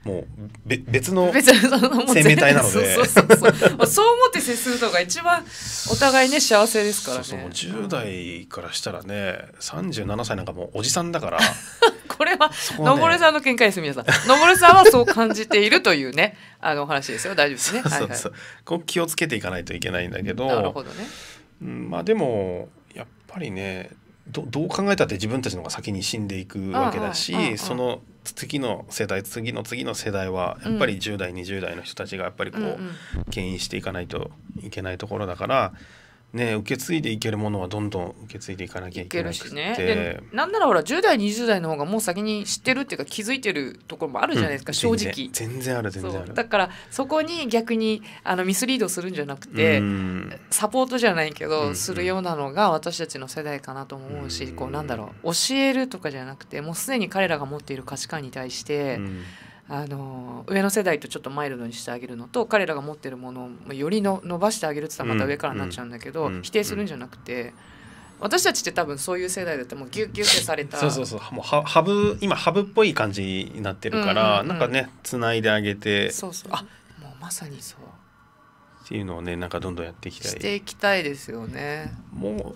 もうべ別の生命体なのでそう思って接するのが一番お互いね幸せですからねそうそう10代からしたらね37歳なんかもうおじさんだから これはのぼるさんの見解です皆さんのぼるさんはそう感じているというね あのお話ですよ大丈夫ですねそうそうこう気をつけていかないといけないんだけどなるほどね、うん、まあでもやっぱりねどどう考えたって自分たちの方が先に死んでいくわけだしその次の世代次の次の世代はやっぱり10代、うん、20代の人たちがやっぱりこう、うんうん、牽引していかないといけないところだから。ね、受け継いでいけるものはどんどん受け継いでいかなきゃいけないしでなんならほら10代20代の方がもう先に知ってるっていうか気づいてるところもあるじゃないですか、うん、正直全然ある全然あるだからそこに逆にあのミスリードするんじゃなくてサポートじゃないけど、するようなのが私たちの世代かなと思うし、うんうん、こうなんだろう教えるとかじゃなくてもうすでに彼らが持っている価値観に対して、うんあの上の世代とちょっとマイルドにしてあげるのと彼らが持ってるものをよりの伸ばしてあげるって言ったらまた上からになっちゃうんだけど、うん、否定するんじゃなくて。私たちって多分そういう世代だってもうギュッギュッてされたそうそうそうもうハブ今ハブっぽい感じになってるから、うんうん、なんかねつないであげてそうそうあもうまさにそうっていうのをねなんかどんどんやっていきたいしていきたいですよねも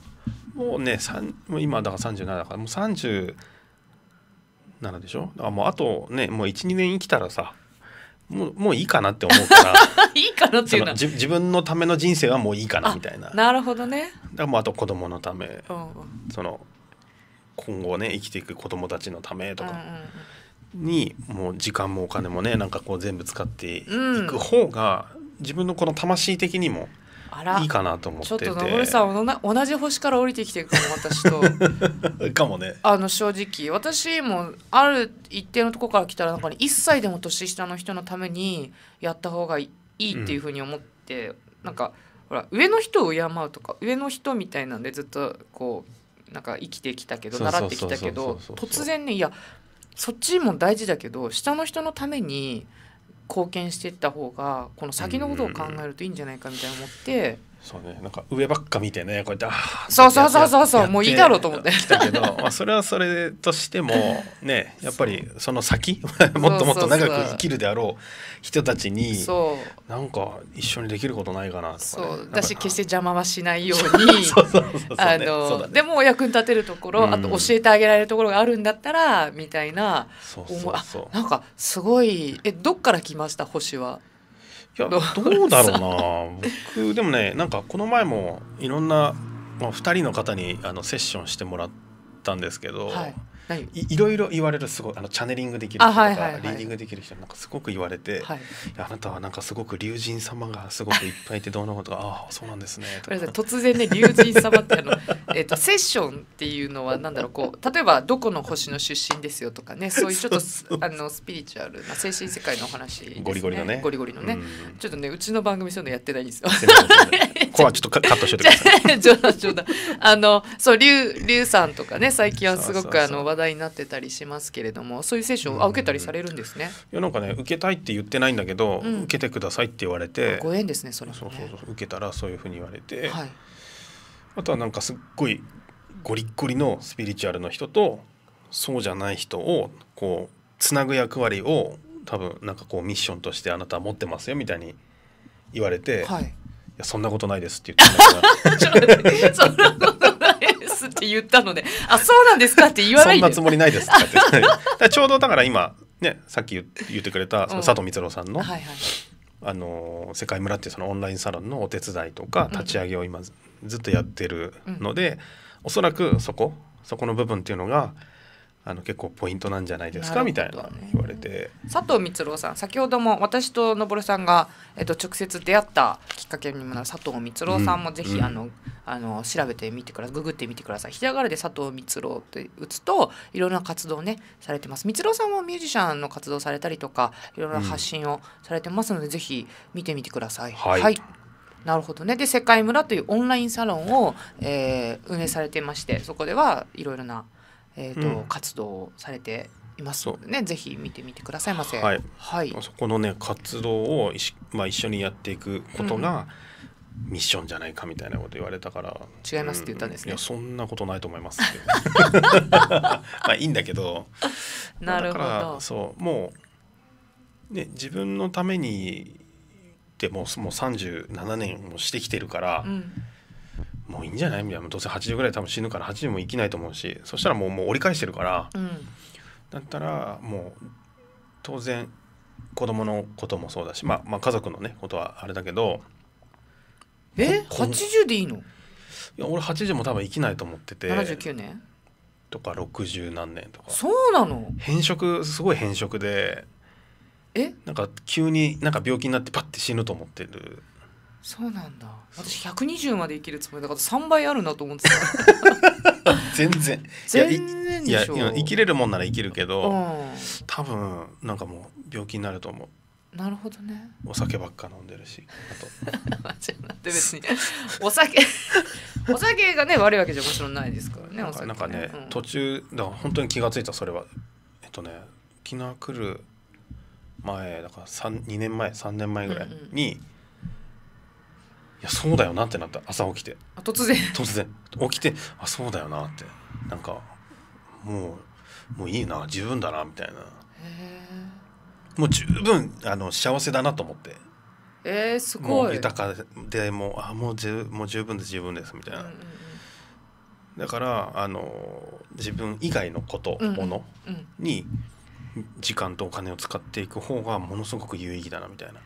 うもうねもう今だから37だからもうなのでしょあもうあとねもう12年生きたらさもうもういいかなって思うから いいかなっていうの自分のための人生はもういいかなみたいななるほどねだからもうあと子供のため、うん、その今後ね生きていく子供たちのためとかに、うんうん、もう時間もお金もねなんかこう全部使っていく方が、自分のこの魂的にもいいかなと思ってちょっと登さん同じ星から降りてきてるかも私と かもねあの正直私もある一定のとこから来たらなんか1歳でも年下の人のためにやった方がいいっていうふうに思って、うん、なんかほら上の人を敬うとか上の人みたいなんでずっとこうなんか生きてきたけど習ってきたけど突然ねいやそっちも大事だけど下の人のために貢献していった方がこの先のことを考えるといいんじゃないかみたいに思って。そうねなんか上ばっか見てねこうやってああそうそうそうそうもういいだろうと思って来たけど、まあ、それはそれとしてもねやっぱりその先もっともっと長く生きるであろう人たちにそうなんか一緒にできることないかなとか、ね、そう私決して邪魔はしないようにでもお役に立てるところ、あと教えてあげられるところがあるんだったらみたいなそうそうそうなんかすごいえどっから来ました星はや どうだろうな僕でもねなんかこの前もいろんな、まあ、2人の方にあのセッションしてもらったんですけど、はいいろいろ言われるすごいあのチャネリングできる人とか、はいはいはい、リーディングできる人なんかすごく言われて、はい、あなたはなんかすごく龍神様がすごくいっぱいいてどうのことかああそうなんですねとか突然ね龍神様ってあの えとセッションっていうのはなんだろうこう例えばどこの星の出身ですよとかね そういうちょっとあのスピリチュアルな精神世界のお話、ね、ゴリゴリのねゴリゴリのね、ちょっとねうちの番組そういうのやってないんですよ。こちょっとカットしてて冗談冗談あのそうさんとかね最近はすごくあの話題になってたりしますけれどもそういうセッションあ受けたりされるんですね、いやなんかね受けたいって言ってないんだけど、受けてくださいって言われてご縁ですねそれ、そうそうそう受けたらそういうふうに言われて、はい、あとはなんかすっごいゴリッゴリのスピリチュアルの人とそうじゃない人をこうつなぐ役割を多分なんかこうミッションとしてあなたは持ってますよみたいに言われて、はい、やそんなことないですって言ってたのがそんなことないですって言ったのであそうなんですかって言わないそんなつもりないですってちょうどだから今ねさっき言ってくれたその佐藤光郎さんの、うんはいはいあの世界村っていうそのオンラインサロンのお手伝いとか立ち上げを今ずっとやってるので、うん、おそらくそこそこの部分っていうのがあの結構ポイントなんじゃないですか、みたいな言われて佐藤光郎さん先ほども私と昇さんが、えっと、直接出会ったきっかけにもなる佐藤光郎さんもぜひ、うん、あのあの調べてみてくださいググってみてくださいひらがなで佐藤光郎って打つといろんな活動ねされてます光郎さんもミュージシャンの活動されたりとかいろんな発信をされてますので、うん、ぜひ見てみてください。はい、はいなるほどね。で、世界村というオンラインサロンを、えー、運営されてまして、そこではいろいろなえーと、うん、活動されていますのでねぜひ見てみてくださいませ。はい、はい、そこのね活動をいし、まあ、一緒にやっていくことが、うん、ミッションじゃないかみたいなこと言われたから違いますって言ったんですね、うん、いやそんなことないと思います まあいいんだけどなるほどそうもう、ね、自分のためにでももう37年もしてきてるから、うんもういいんじゃないみたいなどうせ80ぐらい多分死ぬから80も生きないと思うしそしたらもうもう折り返してるから、うん、だったらもう当然子供のこともそうだし、まあ、まあ家族のねことはあれだけどえ80でいいのいや俺80も多分生きないと思ってて79年とか60何年とかそうなの変色すごい変色でえなんか急になんか病気になってパッて死ぬと思ってるそうなんだ私120まで生きるつもりだから3倍あるなと思ってた 全然全然いや生きれるもんなら生きるけど、うん、多分なんかもう病気になると思うなるほどねお酒ばっか飲んでるしあと 別にお酒 お酒がね悪いわけじゃもちろんないですからねなんかかね、うん、途中だから本当に気が付いたそれはえっとね沖縄来る前だから2年前3年前ぐらいに、うんうんやそうだよなってなった朝起きて突然突然起きてあそうだよなってなんかもうもういいな十分だなみたいなもう十分あの幸せだなと思ってえー、すごい豊かでもうあもう十もう十分です十分ですみたいな、うんうん、だからあの自分以外のこと、うん、ものに時間とお金を使っていく方がものすごく有意義だなみたいな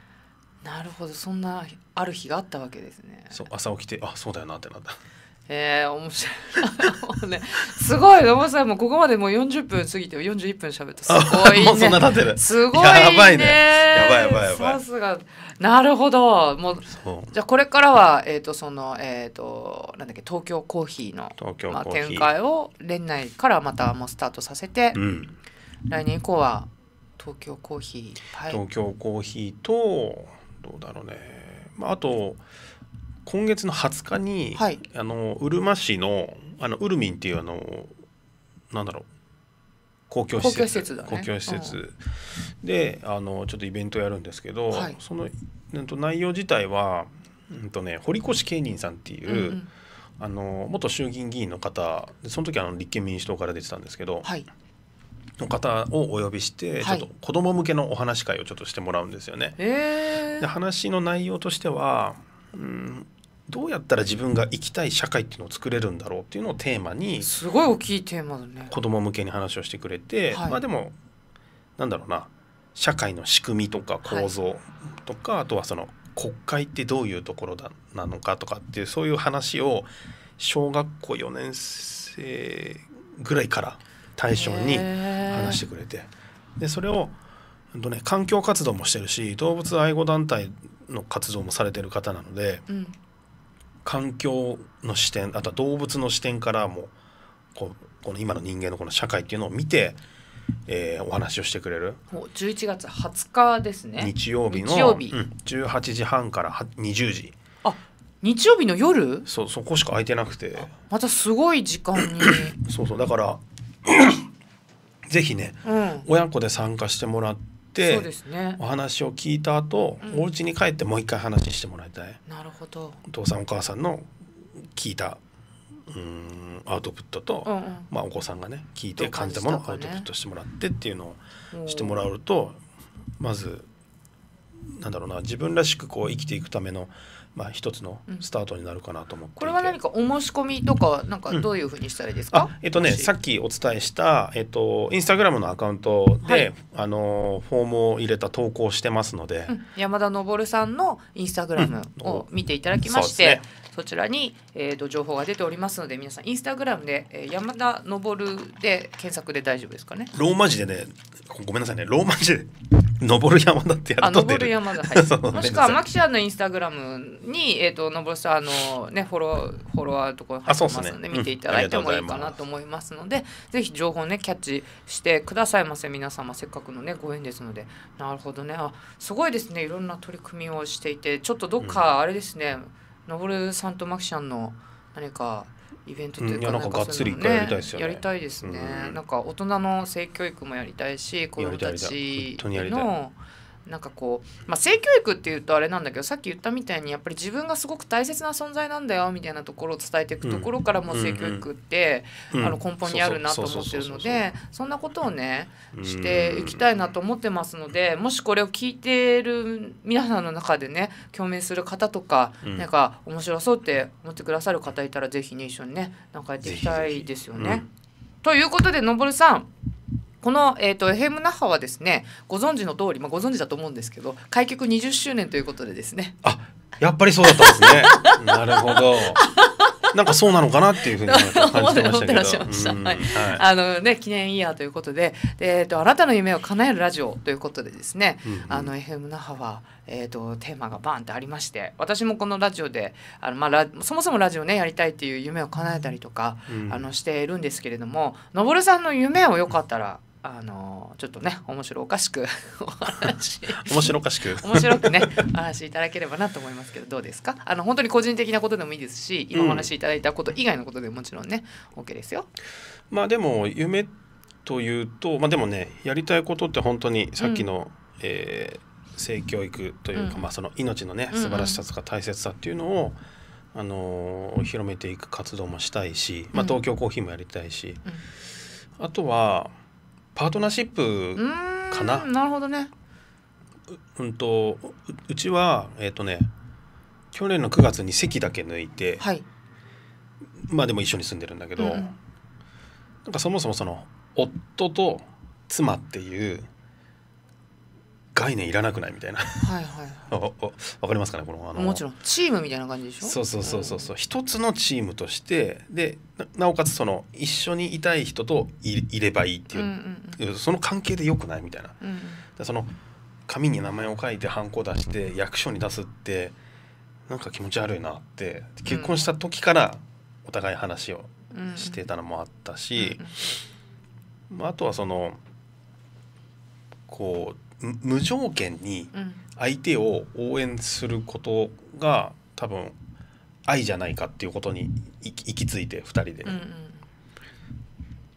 なるほどそんなある日があったわけですねそう朝起きてあそうだよなってなったえー、面白いね、すごいごめんなさいもうここまでもう40分過ぎて41分喋ったすごい、ね、もうそんな経てるすごい、ね、やばいねやばいやばいやばいさすがなるほどもうじゃあこれからはえっ、ー、とそのえっ、ー、となんだっけ東京コーヒーのまあ、展開を年内からまたもうスタートさせて、うん、来年以降は東京コーヒー、はい、東京コーヒーとどうだろうね、まあ、あと今月の20日に、はい、あのうるま市のあのウルミンっていうあのなんだろう公共施設公共施設、ね施設で、あのちょっとイベントやるんですけど、はい、その、うん、と内容自体は、うんとね、堀越慶人さんっていう、うんうん、あの元衆議院議員の方その時あの立憲民主党から出てたんですけど、はい、の方をお呼びして、はい、ちょっと子ども向けのお話会をちょっとしてもらうんですよね。で話の内容としては、うん、どうやったら自分が生きたい社会っていうのを作れるんだろうっていうのをテーマにすごい大きいテーマだね子ども向けに話をしてくれて、はい、まあでもなんだろうな社会の仕組みとか構造とか、はい、あとはその国会ってどういうところだなのかとかっていうそういう話を小学校4年生ぐらいから対象に話してくれてでそれを、ね、環境活動もしてるし動物愛護団体の活動もされてる方なので、うん、環境の視点あとは動物の視点からもこうこの今の人間のこの社会っていうのを見て、えー、お話をしてくれる11月20日ですね日曜日の日曜日、うん、18時半から20時。あ日曜日の夜そうそこしか空いてなくてまたすごい時間に そうそうだから ぜひね、うん、親子で参加してもらって、ね、お話を聞いた後、うん、お家に帰ってもう一回話してもらいたいなるほどお父さんお母さんの聞いたうんアウトプットと、うんうん、まあ、お子さんがね聞いて感じたものをアウトプットしてもらってっていうのをしてもらうと、まずなんだろうな自分らしくこう生きていくためのまあ、一つのスタートになるかなと思って、うん、これは何かお申し込みとかなんかどういうふうにしたらいいですか、うん、えっとね、さっきお伝えした、えっと、インスタグラムのアカウントで、はい、あのフォームを入れた投稿してますので、うん、山田昇さんのインスタグラムを見ていただきまして、そちらに、えーと、と情報が出ておりますので皆さんインスタグラムで、えー、山田昇で検索で大丈夫ですかねローマ字でねごめんなさいねローマ字で登る山だってやっと出る。登る山だ。は い、もしくはマキシャンのインスタグラムにえっ、ー、と登るさあのねフォローフォロワーとこ入ってますので、ね、見ていただいてもいいかなと思いますので、うん、ぜひ情報ねキャッチしてくださいませ皆様せっかくのねご縁ですので。なるほどねあすごいですねいろんな取り組みをしていてちょっとどっかあれですね、うん、登るさんとマキシャンの何か。イベントというか、なんかがっつり一回やりたいですよねやりたいですね、なんか大人の性教育もやりたいし子どもたちのなんかこう、まあ、性教育っていうとあれなんだけどさっき言ったみたいにやっぱり自分がすごく大切な存在なんだよみたいなところを伝えていくところからも性教育って、うん、あの根本にあるなと思ってるのでそんなことをねしていきたいなと思ってますのでもしこれを聞いてる皆さんの中でね共鳴する方とか、うん、なんか面白そうって思ってくださる方いたら是非ね一緒にねなんかやっていきたいですよね。うん、ということでのぼるさんこの、えーと、FM 那覇はですねご存知の通り、まあ、ご存知だと思うんですけど開局20周年ということでですねあやっぱりそうだったんですね なるほどなんかそうなのかなっていうふうに 感じてましたけど。あのね記念イヤーということで、でえっ、とあなたの夢を叶えるラジオということでですね、うんうん、あの FM 那覇はえっ、ー、とテーマがバンってありまして、私もこのラジオであのまあそもそもラジオねやりたいっていう夢を叶えたりとか、うん、あのしているんですけれども、のぼるさんの夢をよかったら。あのちょっとね面白おかしく お話面白おかしく面白くねお話いただければなと思いますけどどうですかあの本当に個人的なことでもいいですし今お話しいただいたこと以外のことでもちろんね OK ですよ。まあでも夢というとまあでもねやりたいことって本当にさっきの、うん、えー、性教育というか、うん、まあその命のね素晴らしさとか大切さっていうのを、うん、あの広めていく活動もしたいし、まあ、東京コーヒーもやりたいし、あとはパートナーシップかな。なるほどね。ううんとうちはえっ、ー、とね去年の9月に席だけ抜いて、はい、まあでも一緒に住んでるんだけど、うん、なんかそもそもその夫と妻っていう概念いらなくないみたいなはいはい わ、かりますかねこのあのもちろんチームみたいな感じでしょそうそうそうそうそう一つのチームとしてでなおかつその一緒にいたい人といればいいっていううんうんその関係でよくないみたいな、うんその紙に名前を書いてハンコ出して役所に出すってなんか気持ち悪いなって結婚した時からお互い話をしてたのもあったし、うんうん、あとはそのこう無条件に相手を応援することが多分愛じゃないかっていうことに行き着いて2人で、うんうん、っ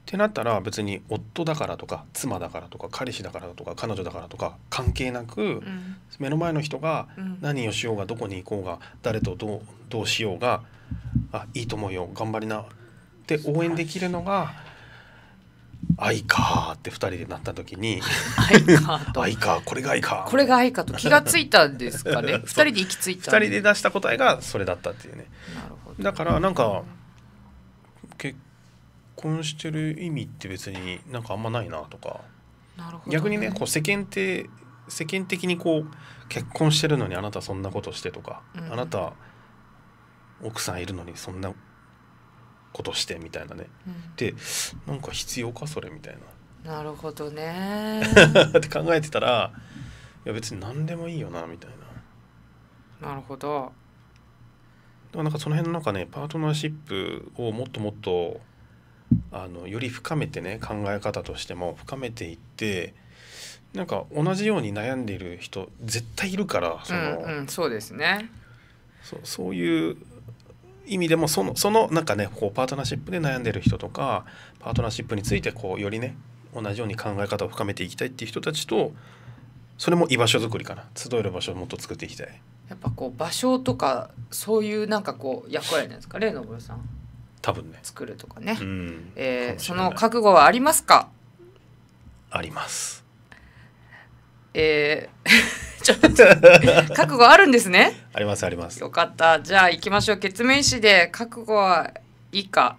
てなったら別に夫だからとか妻だからとか彼氏だからとか彼女だからとか関係なく、目の前の人が何をしようがどこに行こうが誰とどうどうしようがあいいと思うよ頑張りなって応援できるのが愛かって2人でなった時に愛かと愛かこれが愛かこれが愛かと気がついたんですかね2 人で行き着いた2人で出した答えがそれだったっていうねだからなんか結婚してる意味って別になんかあんまないなとかなるほど、ね、逆にねこう世間って世間的にこう結婚してるのにあなたそんなことしてとか、うん、あなた奥さんいるのにそんなことしてみたいなね、うん、でなんか必要かそれみたいななるほどね って考えてたらいや別に何でもいいよなみたいななるほどでもなんかその辺のなんかねパートナーシップをもっともっとあのより深めてね考え方としても深めていってなんか同じように悩んでいる人絶対いるからその、うんうん、そうですねそうそういう意味でもそのそのなんかねこうパートナーシップで悩んでる人とかパートナーシップについてこうよりね同じように考え方を深めていきたいっていう人たちとそれも居場所づくりかな集える場所をもっと作っていきたいやっぱこう場所とかそういうなんかこう役割なんですか例のごさん多分ね作るとかね、えその覚悟はありますかありますえー、ちょっと覚悟あるんですね ありますありますよかったじゃあ行きましょう決面師で覚悟はいいか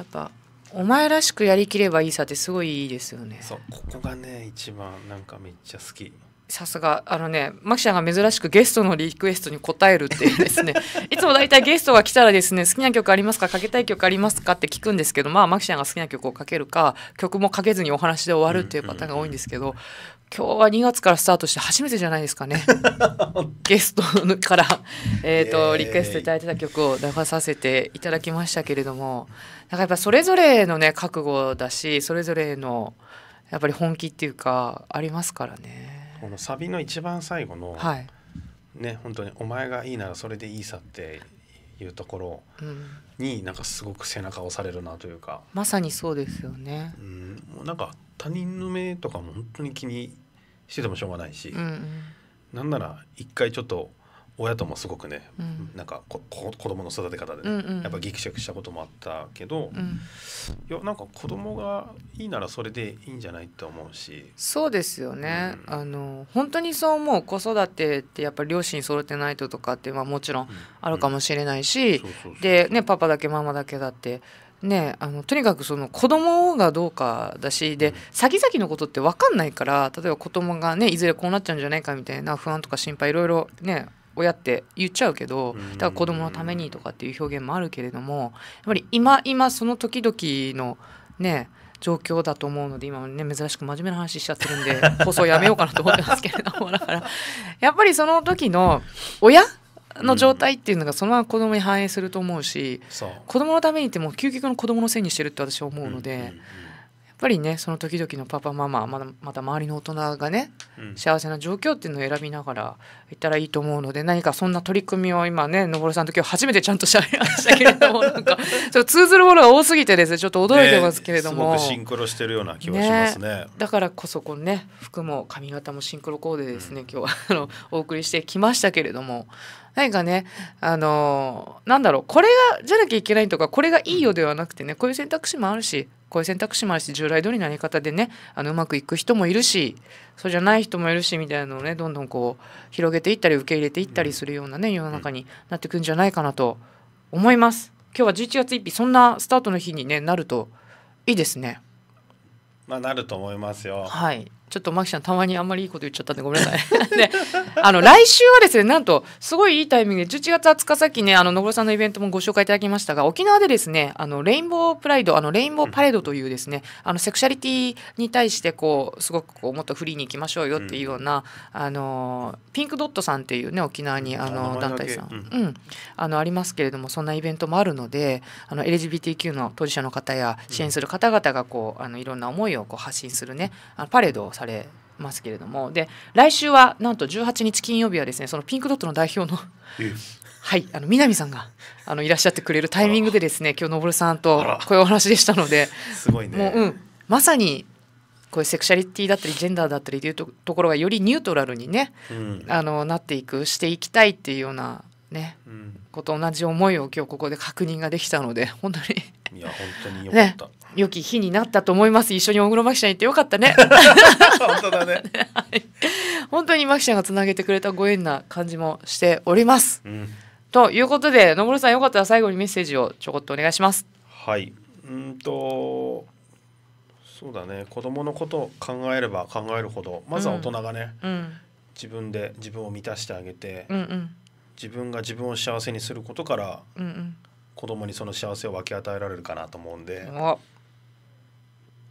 やっぱお前らしくやりきればいいさってすごいいいですよねそうここがね一番なんかめっちゃ好きさすがあのねマキちゃんが珍しくゲストのリクエストに答えるっていうですね いつも大体ゲストが来たらですね好きな曲ありますかかけたい曲ありますかって聞くんですけどまあマキちゃんが好きな曲をかけるか曲もかけずにお話で終わるっていうパターンが多いんですけど、今日は2月からスタートして初めてじゃないですかねゲストから、えーとリクエストいただいてた曲を出させていただきましたけれどもなんかやっぱそれぞれのね覚悟だしそれぞれのやっぱり本気っていうかありますからね。このサビの一番最後の、はい、ね本当に「お前がいいならそれでいいさ」っていうところに、うん、なんかすごく背中を押されるなというかまさにそうですよね、うん、もうなんか他人の目とかも本当に気にしててもしょうがないし、うんうん、なんなら一回ちょっと親ともすごくね、うん、なんかこ子供の育て方で、ねうんうん、やっぱギクシャクしたこともあったけど、うん、いやなんか子供がいいならそれでいいんじゃないと思うしそうですよね、うん、あの本当にそう思う子育てってやっぱり両親揃ってないととかって、まあ、もちろんあるかもしれないし、でねパパだけママだけだって。ね、あのとにかくその子供がどうかだしで、先々のことって分かんないから例えば子供がねいずれこうなっちゃうんじゃないかみたいな不安とか心配いろいろね親って言っちゃうけどだから子供のためにとかっていう表現もあるけれどもやっぱり今今その時々のね状況だと思うので今ね珍しく真面目な話しちゃってるんで 放送やめようかなと思ってますけれどもだからやっぱりその時の親の状態っていうのがそのまま子供に反映すると思うし、うん、子供のためにってもう究極の子供のせいにしてるって私は思うので。うんうんうんぱりねその時々のパパママまだまた周りの大人がね、うん、幸せな状況っていうのを選びながら行ったらいいと思うので何かそんな取り組みを今ねのぼるさんと今日初めてちゃんとしゃべりましたけれども なんかちょ通ずるものが多すぎてですねちょっと驚いてますけれども、ね、シンクロしてるような気はしますね、ね、だからこそこのね服も髪型もシンクロコーデですね、うん、今日はあのお送りしてきましたけれども何かねあのなんだろうこれがじゃなきゃいけないとかこれがいいよではなくてねこういう選択肢もあるしこういう選択肢もあるし従来通りのやり方でねあのうまくいく人もいるしそうじゃない人もいるしみたいなのをねどんどんこう広げていったり受け入れていったりするようなね世の中になってくんじゃないかなと思います。今日は11月1日そんなスタートの日に、ね、なるといいですね。まあ、なると思いますよ。はいちょっとマキちゃんたまにあんまりいいこと言っちゃったんでごめんなさい。で、あの来週はですね、なんとすごいいいタイミングで11月20日さっきね、あの野呂さんのイベントもご紹介いただきましたが、沖縄でですね、あのレインボープライド、あのレインボーパレードというですね、あのセクシャリティに対してこうすごくこうもっとフリーに行きましょうよっていうような、うん、あのピンクドットさんっていうね沖縄にあの団体さん、うん、うん、あのありますけれどもそんなイベントもあるので、あの LGBTQ の当事者の方や支援する方々がこうあのいろんな思いをこう発信するね、あのパレードをされますけれどもで来週はなんと18日金曜日はですねそのピンクドットの代表のはい、あの南さんがあのいらっしゃってくれるタイミングでですね今日のぼるさんとこういうお話でしたのですごいねもう、うん、まさにこういうセクシャリティだったりジェンダーだったりというとところがよりニュートラルにね、うん、あのなっていくしていきたいっていうようなね、うん、こと同じ思いを今日ここで確認ができたので本当にいや本当によかった、ね良き日になったと思います一緒に大黒摩季ちゃん行ってよかったね 本当だね本当に摩季ちゃんがつなげてくれたご縁な感じもしております、うん、ということで野村さんよかったら最後にメッセージをちょこっとお願いしますはいうんとそうだね子供のことを考えれば考えるほどまずは大人がね、うん自分で自分を満たしてあげて、うんうん、自分が自分を幸せにすることから、うんうん子供にその幸せを分け与えられるかなと思うんで、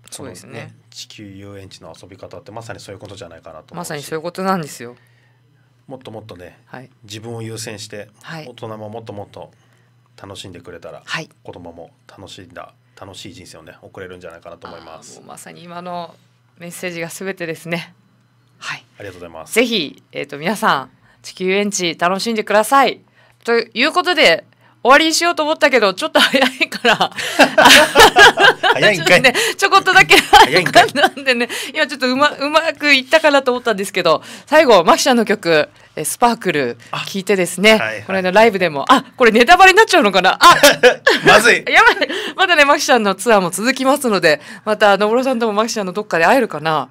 そうですね地球遊園地の遊び方ってまさにそういうことじゃないかなとまさにそういうことなんですよもっともっとね、はい、自分を優先して、はい、大人ももっともっと楽しんでくれたら、はい、子供も楽しんだ楽しい人生をね送れるんじゃないかなと思いますまさに今のメッセージが全てですねはいありがとうございますぜひ、えーと、皆さん地球遊園地楽しんでくださいということで終わりにしようと思ったけど、ちょっと早いから。早いんかいね、ちょこっとだけ早いかなんでね、今ちょっとうまうまくいったかなと思ったんですけど、最後、マキちゃんの曲、えスパークル聞いてですね、はいはい、この間ライブでも、あ、これネタバレになっちゃうのかなあ まずい。やばい。まだね、マキちゃんのツアーも続きますので、また、野ぼさんともマキちゃんのどっかで会えるかな。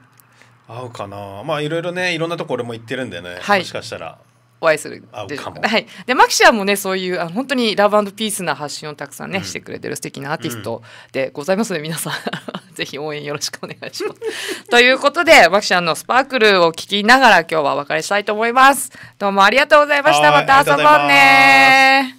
会うかなまあいろいろねいろんなところも行ってるんでね、はい、もしかしたらお会いするでしょうか。はい、でマキシアもねそういうあの本当にラブピースな発信をたくさんね、うん、してくれてる素敵なアーティストでございますの、ね、で、うん、皆さん ぜひ応援よろしくお願いします。ということでマキシアのスパークルを聞きながら今日はお別れしたいと思います。どうもありがとうございました。また遊ぼうね